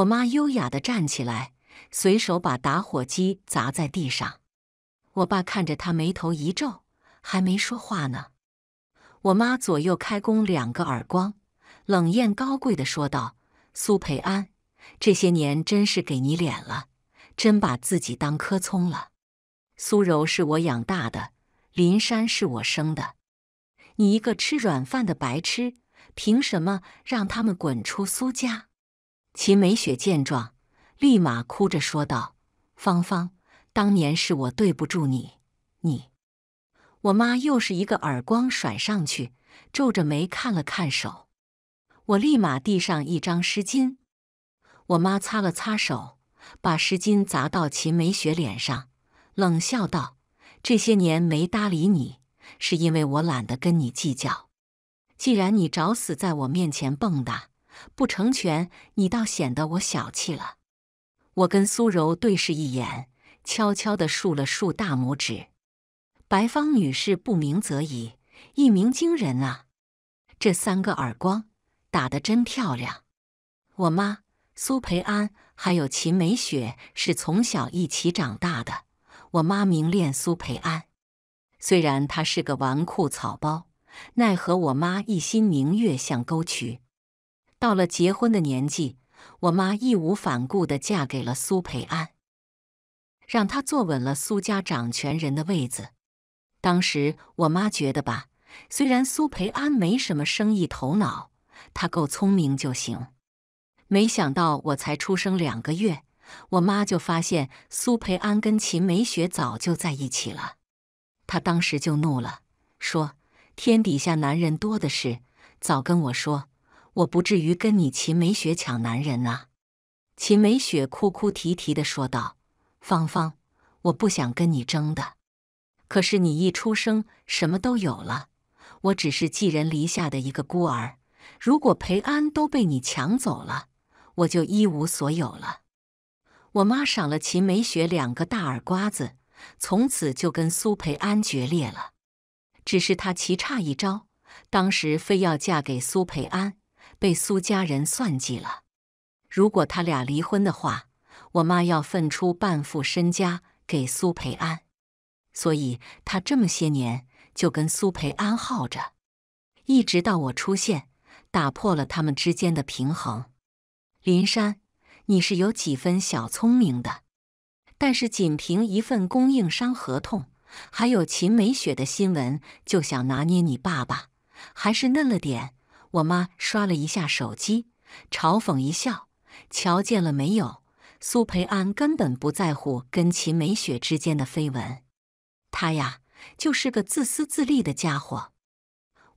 我妈优雅地站起来，随手把打火机砸在地上。我爸看着他，眉头一皱，还没说话呢。我妈左右开弓两个耳光，冷艳高贵的说道：“苏培安，这些年真是给你脸了，真把自己当棵葱了。苏柔是我养大的，林山是我生的，你一个吃软饭的白痴，凭什么让他们滚出苏家？”秦美雪见状，立马哭着说道：“芳芳，当年是我对不住你，你。”我妈又是一个耳光甩上去，皱着眉看了看手，我立马递上一张湿巾。我妈擦了擦手，把湿巾砸到秦梅雪脸上，冷笑道：“这些年没搭理你，是因为我懒得跟你计较。既然你找死，在我面前蹦跶，不成全你，倒显得我小气了。”我跟苏柔对视一眼，悄悄地竖了竖大拇指。白芳女士不鸣则已，一鸣惊人啊！这三个耳光打得真漂亮。我妈苏培安还有秦美雪是从小一起长大的。我妈迷恋苏培安，虽然他是个纨绔草包，奈何我妈一心明月向沟渠。到了结婚的年纪，我妈义无反顾地嫁给了苏培安，让他坐稳了苏家掌权人的位子。当时我妈觉得吧，虽然苏培安没什么生意头脑，他够聪明就行。没想到我才出生两个月，我妈就发现苏培安跟秦美雪早就在一起了。她当时就怒了，说：“天底下男人多的是，早跟我说，我不至于跟你秦美雪抢男人啊！”秦美雪哭哭啼啼的说道：“芳芳，我不想跟你争的。”可是你一出生什么都有了，我只是寄人篱下的一个孤儿。如果裴安都被你抢走了，我就一无所有了。我妈赏了秦梅雪两个大耳瓜子，从此就跟苏培安决裂了。只是她棋差一招，当时非要嫁给苏培安，被苏家人算计了。如果他俩离婚的话，我妈要分出半副身家给苏培安。所以他这么些年就跟苏培安耗着，一直到我出现，打破了他们之间的平衡。林山，你是有几分小聪明的，但是仅凭一份供应商合同，还有秦美雪的新闻，就想拿捏你爸爸，还是嫩了点。我妈刷了一下手机，嘲讽一笑：“瞧见了没有？苏培安根本不在乎跟秦美雪之间的绯闻。”他呀，就是个自私自利的家伙。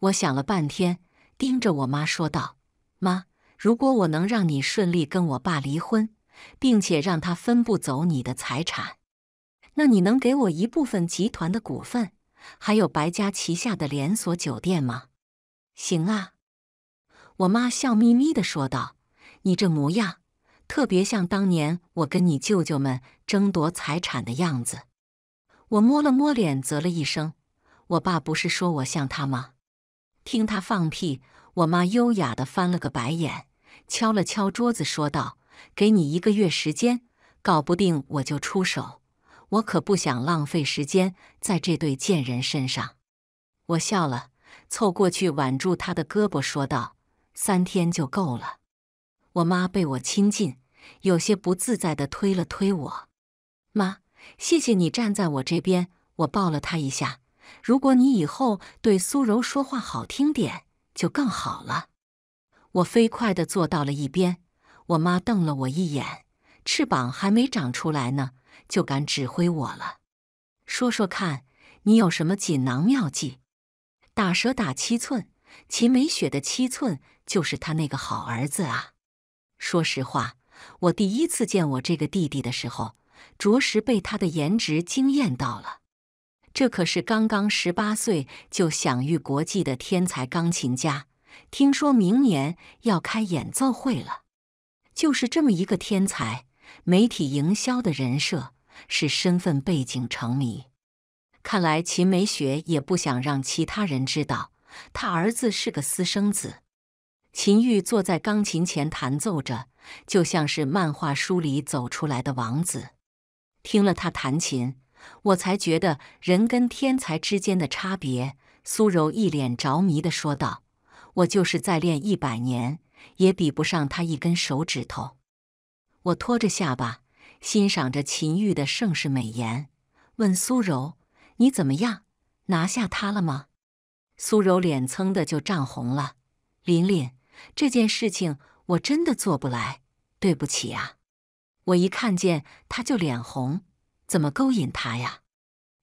我想了半天，盯着我妈说道：“妈，如果我能让你顺利跟我爸离婚，并且让他分不走你的财产，那你能给我一部分集团的股份，还有白家旗下的连锁酒店吗？”“行啊。”我妈笑眯眯的说道：“你这模样，特别像当年我跟你舅舅们争夺财产的样子。”我摸了摸脸，啧了一声。我爸不是说我像他吗？听他放屁！我妈优雅的翻了个白眼，敲了敲桌子，说道：“给你一个月时间，搞不定我就出手。我可不想浪费时间在这对贱人身上。”我笑了，凑过去挽住他的胳膊，说道：“三天就够了。”我妈被我亲近，有些不自在的推了推我，妈。谢谢你站在我这边，我抱了他一下。如果你以后对苏柔说话好听点，就更好了。我飞快地坐到了一边。我妈瞪了我一眼，翅膀还没长出来呢，就敢指挥我了。说说看，你有什么锦囊妙计？打蛇打七寸，秦美雪的七寸就是他那个好儿子啊。说实话，我第一次见我这个弟弟的时候。着实被他的颜值惊艳到了，这可是刚刚十八岁就享誉国际的天才钢琴家。听说明年要开演奏会了，就是这么一个天才，媒体营销的人设是身份背景成谜。看来秦美雪也不想让其他人知道她儿子是个私生子。秦玉坐在钢琴前弹奏着，就像是漫画书里走出来的王子。听了他弹琴，我才觉得人跟天才之间的差别。苏柔一脸着迷地说道：“我就是再练一百年，也比不上他一根手指头。”我托着下巴，欣赏着秦玉的盛世美颜，问苏柔：“你怎么样？拿下他了吗？”苏柔脸噌的就涨红了：“琳琳，这件事情我真的做不来，对不起啊。”我一看见他就脸红，怎么勾引他呀？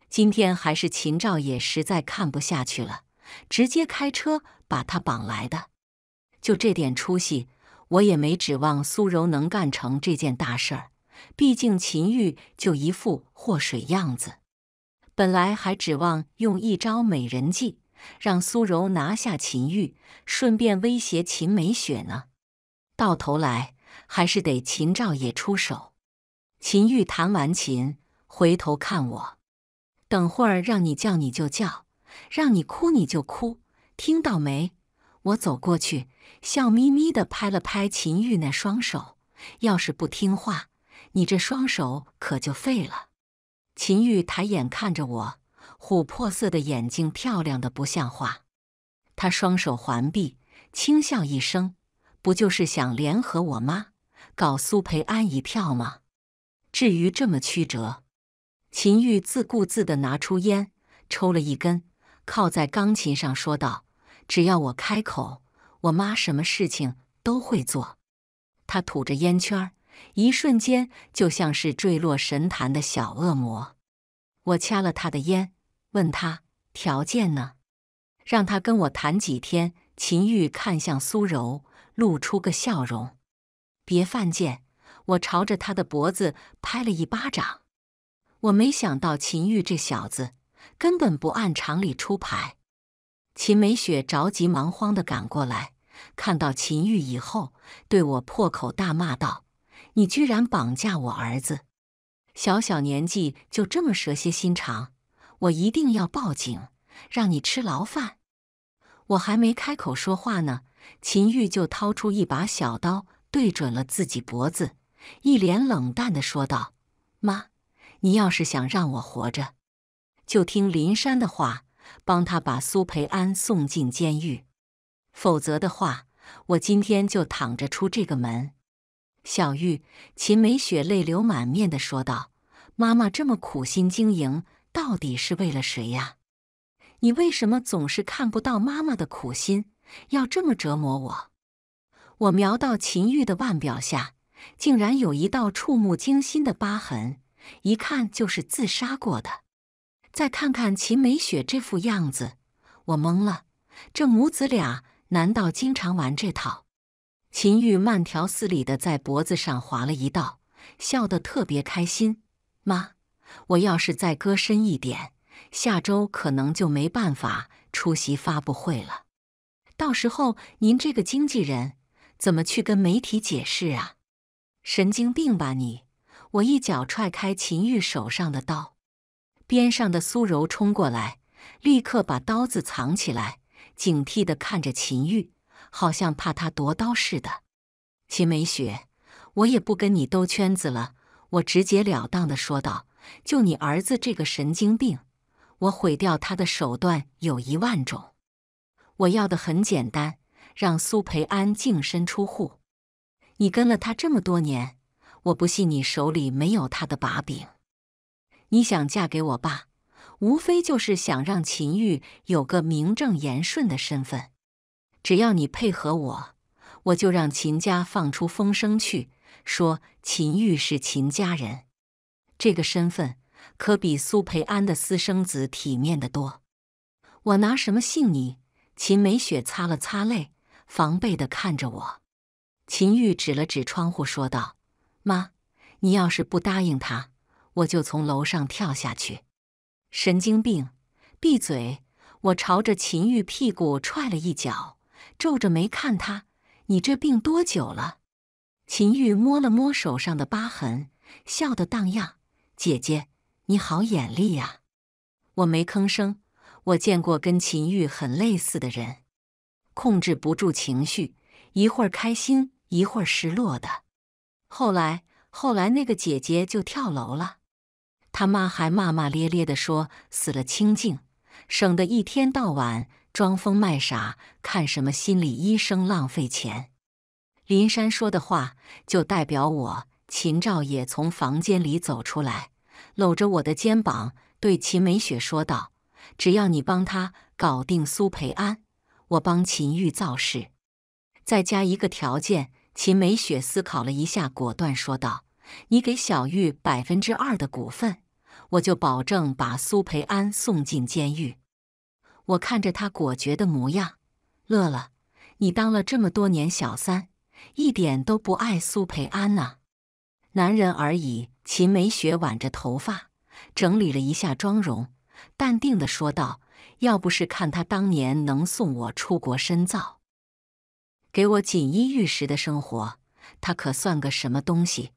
今天还是秦少也实在看不下去了，直接开车把他绑来的。就这点出息，我也没指望苏柔能干成这件大事儿。毕竟秦玉就一副祸水样子，本来还指望用一招美人计，让苏柔拿下秦玉，顺便威胁秦美雪呢。到头来。还是得秦少爷出手。秦玉弹完琴，回头看我，等会儿让你叫你就叫，让你哭你就哭，听到没？我走过去，笑眯眯地拍了拍秦玉那双手。要是不听话，你这双手可就废了。秦玉抬眼看着我，琥珀色的眼睛漂亮的不像话。他双手环臂，轻笑一声：“不就是想联合我吗？搞苏培安一票吗？至于这么曲折？秦玉自顾自地拿出烟，抽了一根，靠在钢琴上说道：“只要我开口，我妈什么事情都会做。”他吐着烟圈，一瞬间就像是坠落神坛的小恶魔。我掐了他的烟，问他条件呢？让他跟我谈几天。秦玉看向苏柔，露出个笑容。别犯贱！我朝着他的脖子拍了一巴掌。我没想到秦玉这小子根本不按常理出牌。秦美雪着急忙慌地赶过来，看到秦玉以后，对我破口大骂道：“你居然绑架我儿子！小小年纪就这么蛇蝎心肠！我一定要报警，让你吃牢饭！”我还没开口说话呢，秦玉就掏出一把小刀。对准了自己脖子，一脸冷淡地说道：“妈，你要是想让我活着，就听林山的话，帮他把苏培安送进监狱；否则的话，我今天就躺着出这个门。”小玉、秦美雪泪流满面地说道：“妈妈这么苦心经营，到底是为了谁呀？你为什么总是看不到妈妈的苦心，要这么折磨我？”我瞄到秦玉的腕表下，竟然有一道触目惊心的疤痕，一看就是自杀过的。再看看秦美雪这副样子，我懵了。这母子俩难道经常玩这套？秦玉慢条斯理的在脖子上划了一道，笑得特别开心。妈，我要是再割深一点，下周可能就没办法出席发布会了。到时候您这个经纪人……怎么去跟媒体解释啊？神经病吧你！我一脚踹开秦玉手上的刀，边上的苏柔冲过来，立刻把刀子藏起来，警惕的看着秦玉，好像怕他夺刀似的。秦美雪，我也不跟你兜圈子了，我直截了当的说道：“就你儿子这个神经病，我毁掉他的手段有一万种，我要的很简单。”让苏培安净身出户，你跟了他这么多年，我不信你手里没有他的把柄。你想嫁给我爸，无非就是想让秦玉有个名正言顺的身份。只要你配合我，我就让秦家放出风声去，说秦玉是秦家人。这个身份可比苏培安的私生子体面的多。我拿什么信你？秦美雪擦了擦泪。防备地看着我，秦玉指了指窗户，说道：“妈，你要是不答应他，我就从楼上跳下去。”“神经病，闭嘴！”我朝着秦玉屁股踹了一脚，皱着眉看他：“你这病多久了？”秦玉摸了摸手上的疤痕，笑得荡漾：“姐姐，你好眼力呀！”我没吭声，我见过跟秦玉很类似的人。控制不住情绪，一会儿开心，一会儿失落的。后来，后来那个姐姐就跳楼了，他妈还骂骂咧咧的说：“死了清静，省得一天到晚装疯卖傻，看什么心理医生，浪费钱。”林山说的话就代表我。秦兆也从房间里走出来，搂着我的肩膀，对秦美雪说道：“只要你帮他搞定苏培安。”我帮秦玉造势，再加一个条件。秦美雪思考了一下，果断说道：“你给小玉百分之二的股份，我就保证把苏培安送进监狱。”我看着他果决的模样，乐了：“你当了这么多年小三，一点都不爱苏培安啊？男人而已。”秦美雪挽着头发，整理了一下妆容，淡定的说道。要不是看他当年能送我出国深造，给我锦衣玉食的生活，他可算个什么东西？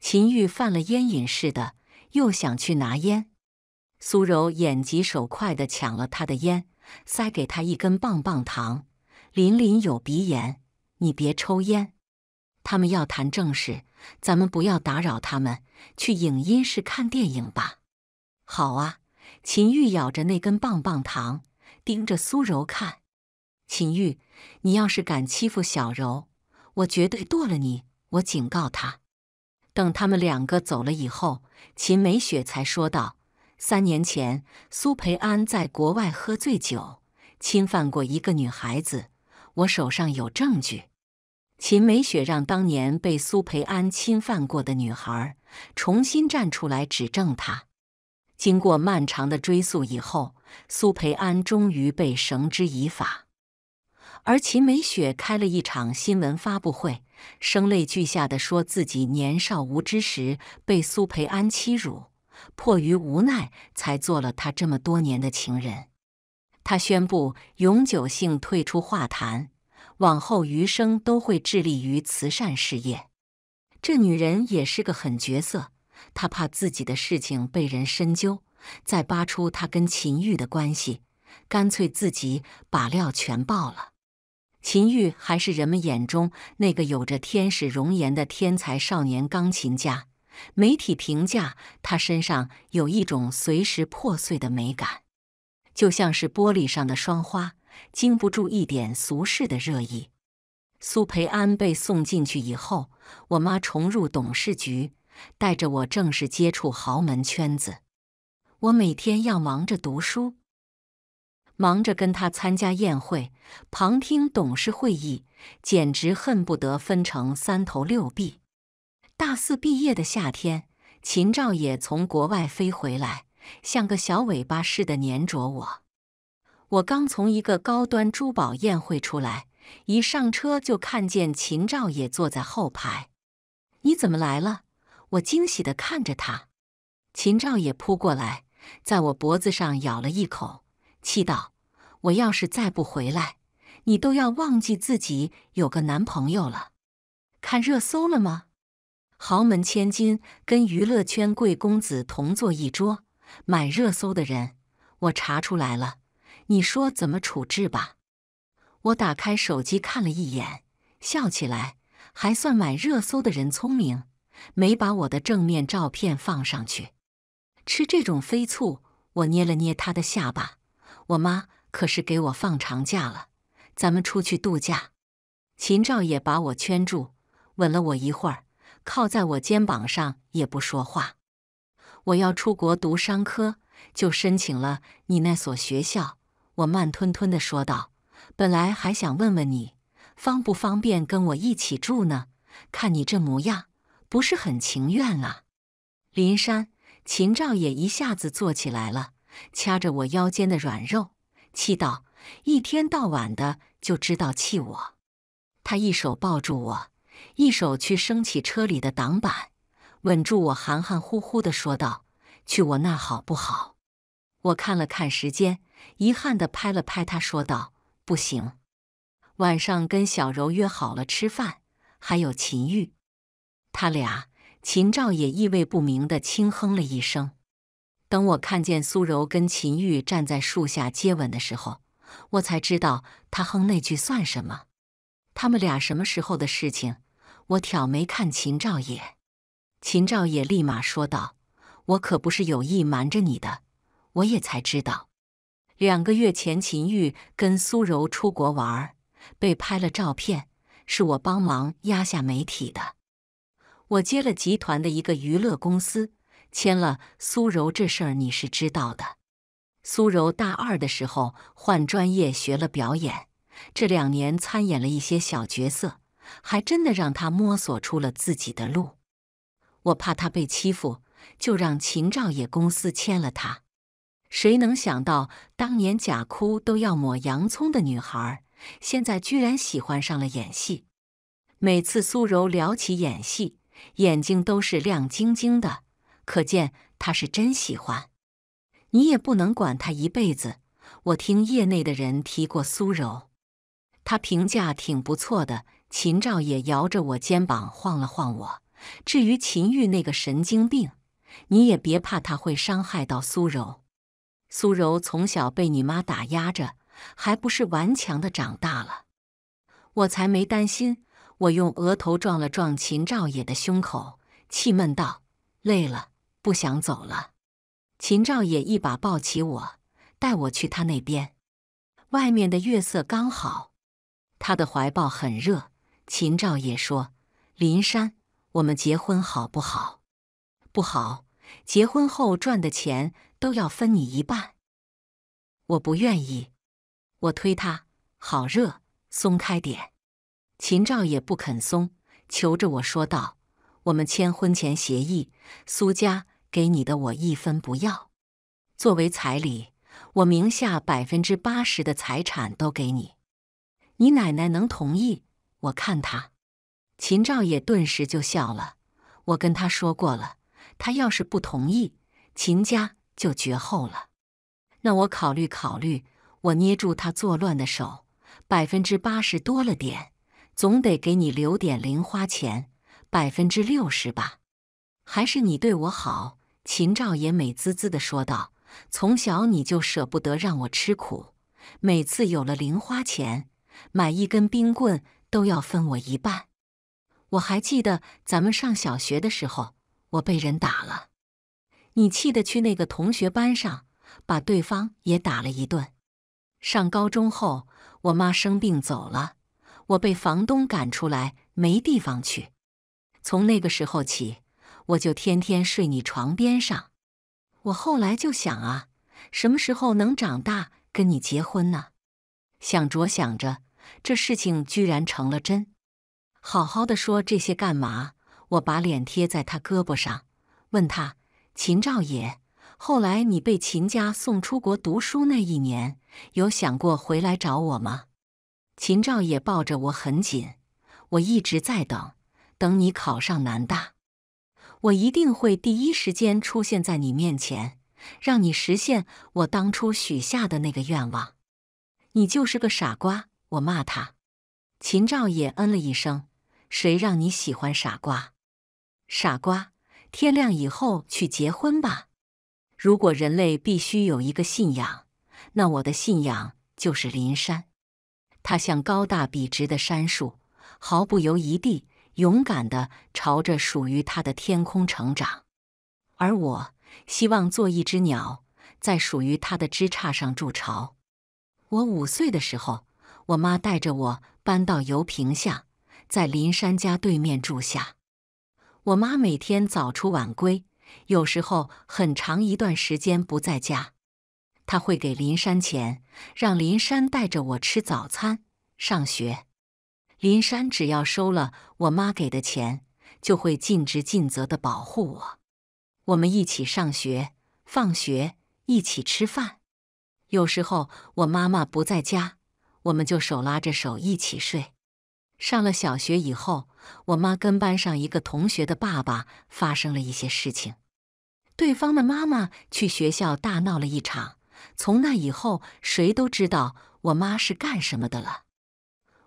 秦玉犯了烟瘾似的，又想去拿烟。苏柔眼疾手快的抢了他的烟，塞给他一根棒棒糖。琳琳有鼻炎，你别抽烟。他们要谈正事，咱们不要打扰他们，去影音室看电影吧。好啊。秦玉咬着那根棒棒糖，盯着苏柔看。秦玉，你要是敢欺负小柔，我绝对剁了你！我警告他。等他们两个走了以后，秦美雪才说道：“三年前，苏培安在国外喝醉酒，侵犯过一个女孩子，我手上有证据。”秦美雪让当年被苏培安侵犯过的女孩重新站出来指证他。经过漫长的追溯以后，苏培安终于被绳之以法，而秦美雪开了一场新闻发布会，声泪俱下的说自己年少无知时被苏培安欺辱，迫于无奈才做了他这么多年的情人。她宣布永久性退出画坛，往后余生都会致力于慈善事业。这女人也是个狠角色。他怕自己的事情被人深究，再扒出他跟秦玉的关系，干脆自己把料全爆了。秦玉还是人们眼中那个有着天使容颜的天才少年钢琴家，媒体评价他身上有一种随时破碎的美感，就像是玻璃上的霜花，经不住一点俗世的热议。苏培安被送进去以后，我妈重入董事局。带着我正式接触豪门圈子，我每天要忙着读书，忙着跟他参加宴会、旁听董事会议，简直恨不得分成三头六臂。大四毕业的夏天，秦兆野从国外飞回来，像个小尾巴似的粘着我。我刚从一个高端珠宝宴会出来，一上车就看见秦兆野坐在后排。你怎么来了？我惊喜地看着他，秦照也扑过来，在我脖子上咬了一口，气道：“我要是再不回来，你都要忘记自己有个男朋友了。”看热搜了吗？豪门千金跟娱乐圈贵公子同坐一桌，买热搜的人，我查出来了，你说怎么处置吧？我打开手机看了一眼，笑起来，还算买热搜的人聪明。没把我的正面照片放上去，吃这种飞醋！我捏了捏他的下巴。我妈可是给我放长假了，咱们出去度假。秦兆也把我圈住，吻了我一会儿，靠在我肩膀上也不说话。我要出国读商科，就申请了你那所学校。我慢吞吞地说道：“本来还想问问你，方不方便跟我一起住呢？看你这模样。”不是很情愿啊！林山、秦兆也一下子坐起来了，掐着我腰间的软肉，气道：“一天到晚的就知道气我。”他一手抱住我，一手去升起车里的挡板，稳住我，含含糊糊的说道：“去我那好不好？”我看了看时间，遗憾的拍了拍他，说道：“不行，晚上跟小柔约好了吃饭，还有秦玉。”他俩，秦照也意味不明的轻哼了一声。等我看见苏柔跟秦玉站在树下接吻的时候，我才知道他哼那句算什么。他们俩什么时候的事情？我挑眉看秦照也，秦照也立马说道：“我可不是有意瞒着你的，我也才知道。两个月前，秦玉跟苏柔出国玩，被拍了照片，是我帮忙压下媒体的。”我接了集团的一个娱乐公司，签了苏柔。这事儿你是知道的。苏柔大二的时候换专业学了表演，这两年参演了一些小角色，还真的让她摸索出了自己的路。我怕她被欺负，就让秦兆野公司签了她。谁能想到，当年假哭都要抹洋葱的女孩，现在居然喜欢上了演戏。每次苏柔聊起演戏，眼睛都是亮晶晶的，可见他是真喜欢。你也不能管他一辈子。我听业内的人提过苏柔，他评价挺不错的。秦兆也摇着我肩膀晃了晃我。至于秦玉那个神经病，你也别怕他会伤害到苏柔。苏柔从小被你妈打压着，还不是顽强的长大了？我才没担心。我用额头撞了撞秦兆野的胸口，气闷道：“累了，不想走了。”秦兆野一把抱起我，带我去他那边。外面的月色刚好，他的怀抱很热。秦兆野说：“林山，我们结婚好不好？”“不好，结婚后赚的钱都要分你一半。”我不愿意，我推他：“好热，松开点。”秦兆也不肯松，求着我说道：“我们签婚前协议，苏家给你的我一分不要，作为彩礼，我名下百分之八十的财产都给你。你奶奶能同意？我看他。”秦兆也顿时就笑了。我跟他说过了，他要是不同意，秦家就绝后了。那我考虑考虑。我捏住他作乱的手，百分之八十多了点。总得给你留点零花钱，百分之六十吧。还是你对我好，秦兆也美滋滋地说道。从小你就舍不得让我吃苦，每次有了零花钱，买一根冰棍都要分我一半。我还记得咱们上小学的时候，我被人打了，你气得去那个同学班上，把对方也打了一顿。上高中后，我妈生病走了。我被房东赶出来，没地方去。从那个时候起，我就天天睡你床边上。我后来就想啊，什么时候能长大跟你结婚呢？想着想着，这事情居然成了真。好好的说这些干嘛？我把脸贴在他胳膊上，问他：“秦兆野，后来你被秦家送出国读书那一年，有想过回来找我吗？”秦兆也抱着我很紧，我一直在等，等你考上南大，我一定会第一时间出现在你面前，让你实现我当初许下的那个愿望。你就是个傻瓜，我骂他。秦兆也嗯了一声，谁让你喜欢傻瓜？傻瓜，天亮以后去结婚吧。如果人类必须有一个信仰，那我的信仰就是林山。它像高大笔直的杉树，毫不犹疑地勇敢地朝着属于它的天空成长。而我希望做一只鸟，在属于它的枝杈上筑巢。我五岁的时候，我妈带着我搬到油瓶下，在林山家对面住下。我妈每天早出晚归，有时候很长一段时间不在家。他会给林山钱，让林山带着我吃早餐、上学。林山只要收了我妈给的钱，就会尽职尽责的保护我。我们一起上学、放学，一起吃饭。有时候我妈妈不在家，我们就手拉着手一起睡。上了小学以后，我妈跟班上一个同学的爸爸发生了一些事情，对方的妈妈去学校大闹了一场。从那以后，谁都知道我妈是干什么的了。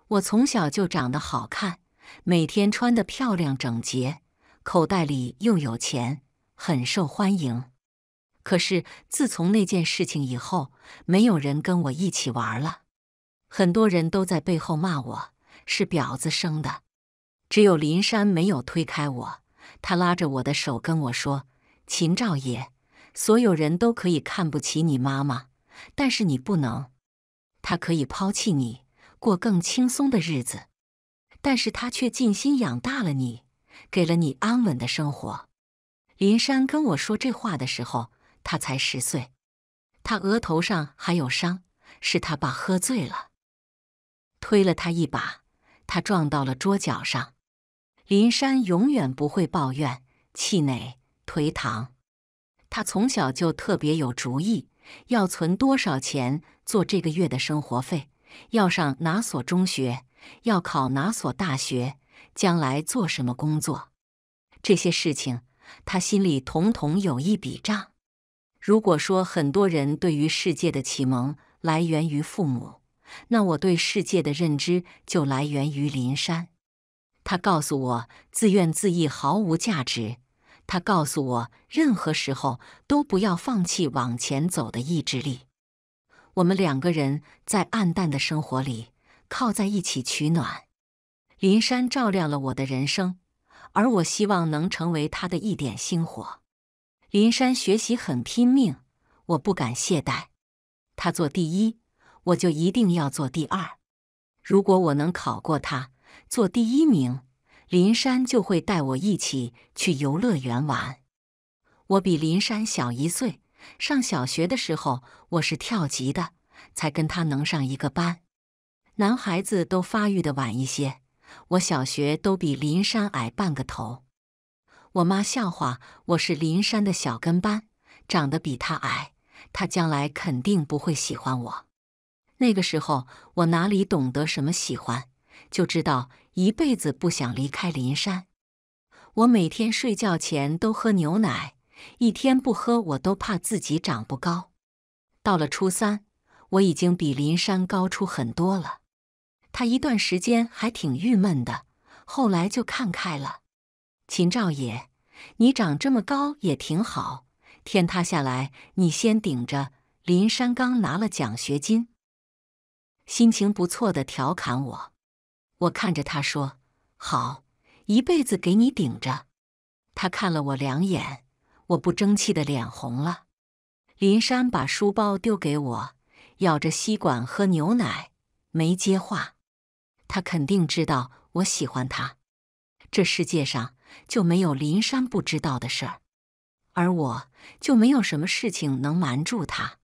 我从小就长得好看，每天穿得漂亮整洁，口袋里又有钱，很受欢迎。可是自从那件事情以后，没有人跟我一起玩了，很多人都在背后骂我是婊子生的。只有林山没有推开我，他拉着我的手跟我说：“秦兆爷。”所有人都可以看不起你妈妈，但是你不能。她可以抛弃你，过更轻松的日子，但是她却尽心养大了你，给了你安稳的生活。林珊跟我说这话的时候，他才十岁，他额头上还有伤，是他爸喝醉了，推了他一把，他撞到了桌角上。林珊永远不会抱怨、气馁、颓唐。他从小就特别有主意，要存多少钱做这个月的生活费，要上哪所中学，要考哪所大学，将来做什么工作，这些事情他心里统统有一笔账。如果说很多人对于世界的启蒙来源于父母，那我对世界的认知就来源于林山。他告诉我，自怨自艾毫无价值。他告诉我，任何时候都不要放弃往前走的意志力。我们两个人在暗淡的生活里靠在一起取暖，林山照亮了我的人生，而我希望能成为他的一点星火。林山学习很拼命，我不敢懈怠。他做第一，我就一定要做第二。如果我能考过他，做第一名。林山就会带我一起去游乐园玩。我比林山小一岁，上小学的时候我是跳级的，才跟他能上一个班。男孩子都发育的晚一些，我小学都比林山矮半个头。我妈笑话我是林山的小跟班，长得比他矮，他将来肯定不会喜欢我。那个时候我哪里懂得什么喜欢，就知道。一辈子不想离开林山。我每天睡觉前都喝牛奶，一天不喝我都怕自己长不高。到了初三，我已经比林山高出很多了。他一段时间还挺郁闷的，后来就看开了。秦兆野，你长这么高也挺好，天塌下来你先顶着。林山刚拿了奖学金，心情不错的调侃我。我看着他说：“好，一辈子给你顶着。”他看了我两眼，我不争气的脸红了。林山把书包丢给我，咬着吸管喝牛奶，没接话。他肯定知道我喜欢他。这世界上就没有林山不知道的事儿，而我就没有什么事情能瞒住他。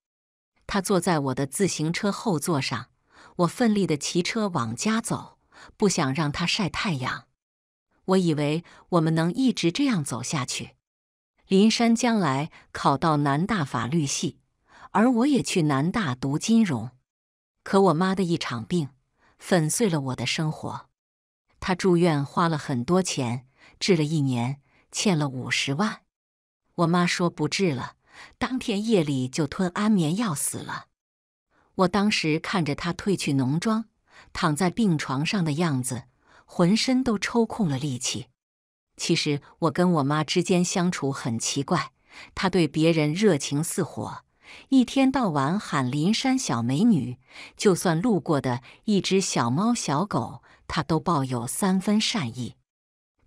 他坐在我的自行车后座上，我奋力的骑车往家走。不想让他晒太阳。我以为我们能一直这样走下去。林山将来考到南大法律系，而我也去南大读金融。可我妈的一场病粉碎了我的生活。她住院花了很多钱，治了一年，欠了五十万。我妈说不治了，当天夜里就吞安眠药死了。我当时看着她褪去浓妆。躺在病床上的样子，浑身都抽空了力气。其实我跟我妈之间相处很奇怪，她对别人热情似火，一天到晚喊林珊“小美女”，就算路过的一只小猫小狗，她都抱有三分善意。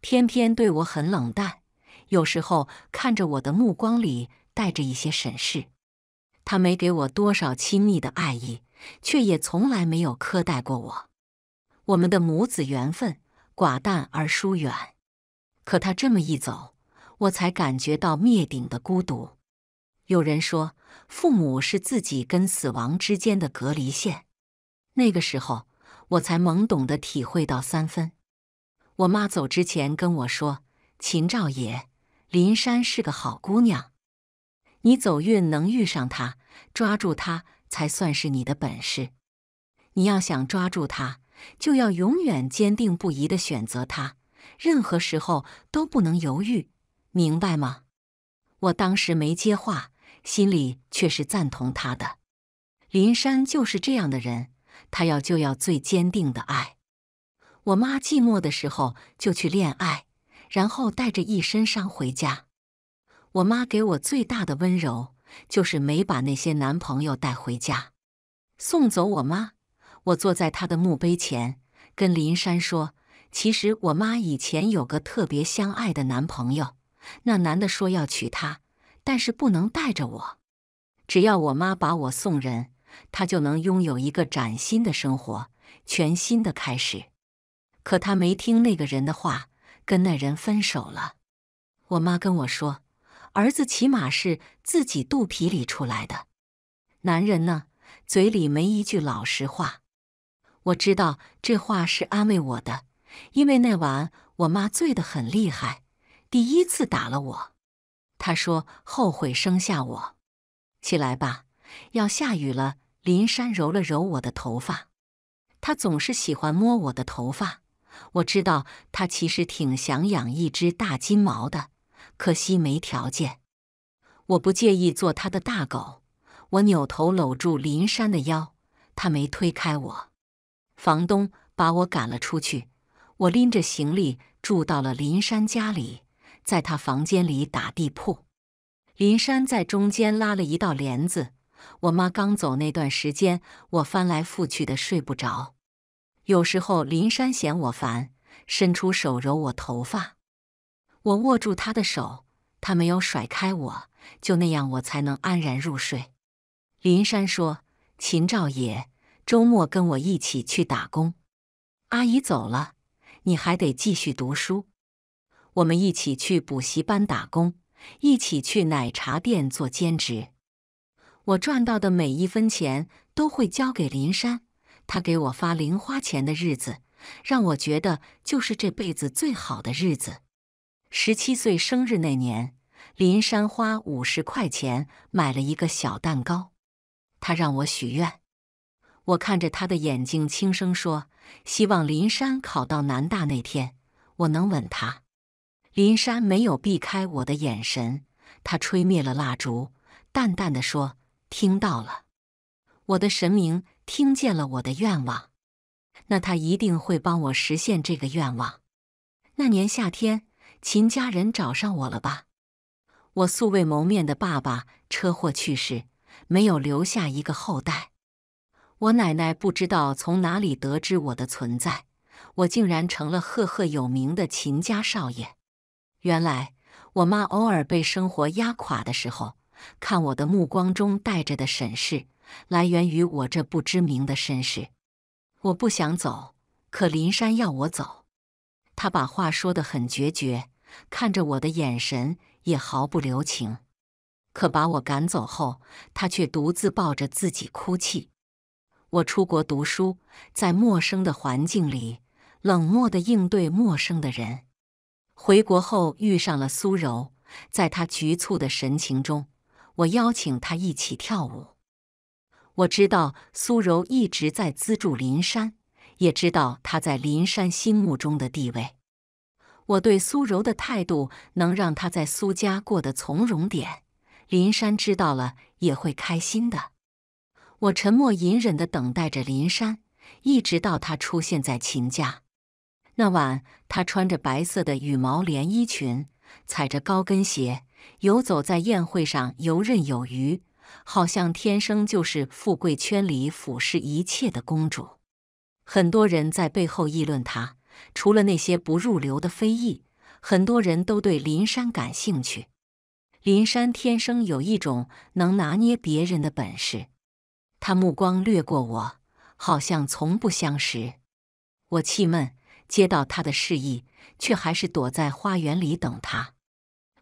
偏偏对我很冷淡，有时候看着我的目光里带着一些审视，她没给我多少亲密的爱意。却也从来没有苛待过我。我们的母子缘分寡淡而疏远，可他这么一走，我才感觉到灭顶的孤独。有人说，父母是自己跟死亡之间的隔离线。那个时候，我才懵懂地体会到三分。我妈走之前跟我说：“秦兆爷，林珊是个好姑娘，你走运能遇上她，抓住她。”才算是你的本事。你要想抓住他，就要永远坚定不移的选择他，任何时候都不能犹豫，明白吗？我当时没接话，心里却是赞同他的。林山就是这样的人，他要就要最坚定的爱。我妈寂寞的时候就去恋爱，然后带着一身伤回家。我妈给我最大的温柔。就是没把那些男朋友带回家。送走我妈，我坐在她的墓碑前，跟林珊说：“其实我妈以前有个特别相爱的男朋友，那男的说要娶她，但是不能带着我。只要我妈把我送人，她就能拥有一个崭新的生活，全新的开始。可她没听那个人的话，跟那人分手了。我妈跟我说。”儿子起码是自己肚皮里出来的，男人呢嘴里没一句老实话。我知道这话是安慰我的，因为那晚我妈醉得很厉害，第一次打了我。她说后悔生下我。起来吧，要下雨了。林珊揉了揉我的头发，她总是喜欢摸我的头发。我知道她其实挺想养一只大金毛的。可惜没条件，我不介意做他的大狗。我扭头搂住林珊的腰，他没推开我。房东把我赶了出去，我拎着行李住到了林珊家里，在他房间里打地铺。林珊在中间拉了一道帘子。我妈刚走那段时间，我翻来覆去的睡不着。有时候林珊嫌我烦，伸出手揉我头发。我握住他的手，他没有甩开我，就那样，我才能安然入睡。林山说：“秦兆爷，周末跟我一起去打工。”阿姨走了，你还得继续读书。我们一起去补习班打工，一起去奶茶店做兼职。我赚到的每一分钱都会交给林山，他给我发零花钱的日子，让我觉得就是这辈子最好的日子。十七岁生日那年，林山花五十块钱买了一个小蛋糕，他让我许愿。我看着他的眼睛，轻声说：“希望林山考到南大那天，我能吻他。”林山没有避开我的眼神，他吹灭了蜡烛，淡淡的说：“听到了，我的神明听见了我的愿望，那他一定会帮我实现这个愿望。”那年夏天。秦家人找上我了吧？我素未谋面的爸爸车祸去世，没有留下一个后代。我奶奶不知道从哪里得知我的存在，我竟然成了赫赫有名的秦家少爷。原来我妈偶尔被生活压垮的时候，看我的目光中带着的审视，来源于我这不知名的身世。我不想走，可林山要我走，他把话说的很决绝。看着我的眼神也毫不留情，可把我赶走后，他却独自抱着自己哭泣。我出国读书，在陌生的环境里，冷漠地应对陌生的人。回国后遇上了苏柔，在他局促的神情中，我邀请他一起跳舞。我知道苏柔一直在资助林山，也知道她在林山心目中的地位。我对苏柔的态度能让她在苏家过得从容点，林山知道了也会开心的。我沉默隐忍地等待着林山，一直到他出现在秦家。那晚，她穿着白色的羽毛连衣裙，踩着高跟鞋，游走在宴会上游刃有余，好像天生就是富贵圈里俯视一切的公主。很多人在背后议论她。除了那些不入流的非议，很多人都对林山感兴趣。林山天生有一种能拿捏别人的本事。他目光掠过我，好像从不相识。我气闷，接到他的示意，却还是躲在花园里等他。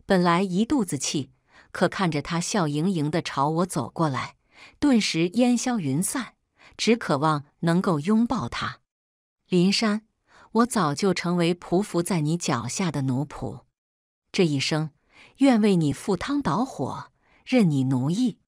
本来一肚子气，可看着他笑盈盈的朝我走过来，顿时烟消云散，只渴望能够拥抱他，林山。我早就成为匍匐在你脚下的奴仆，这一生愿为你赴汤蹈火，任你奴役。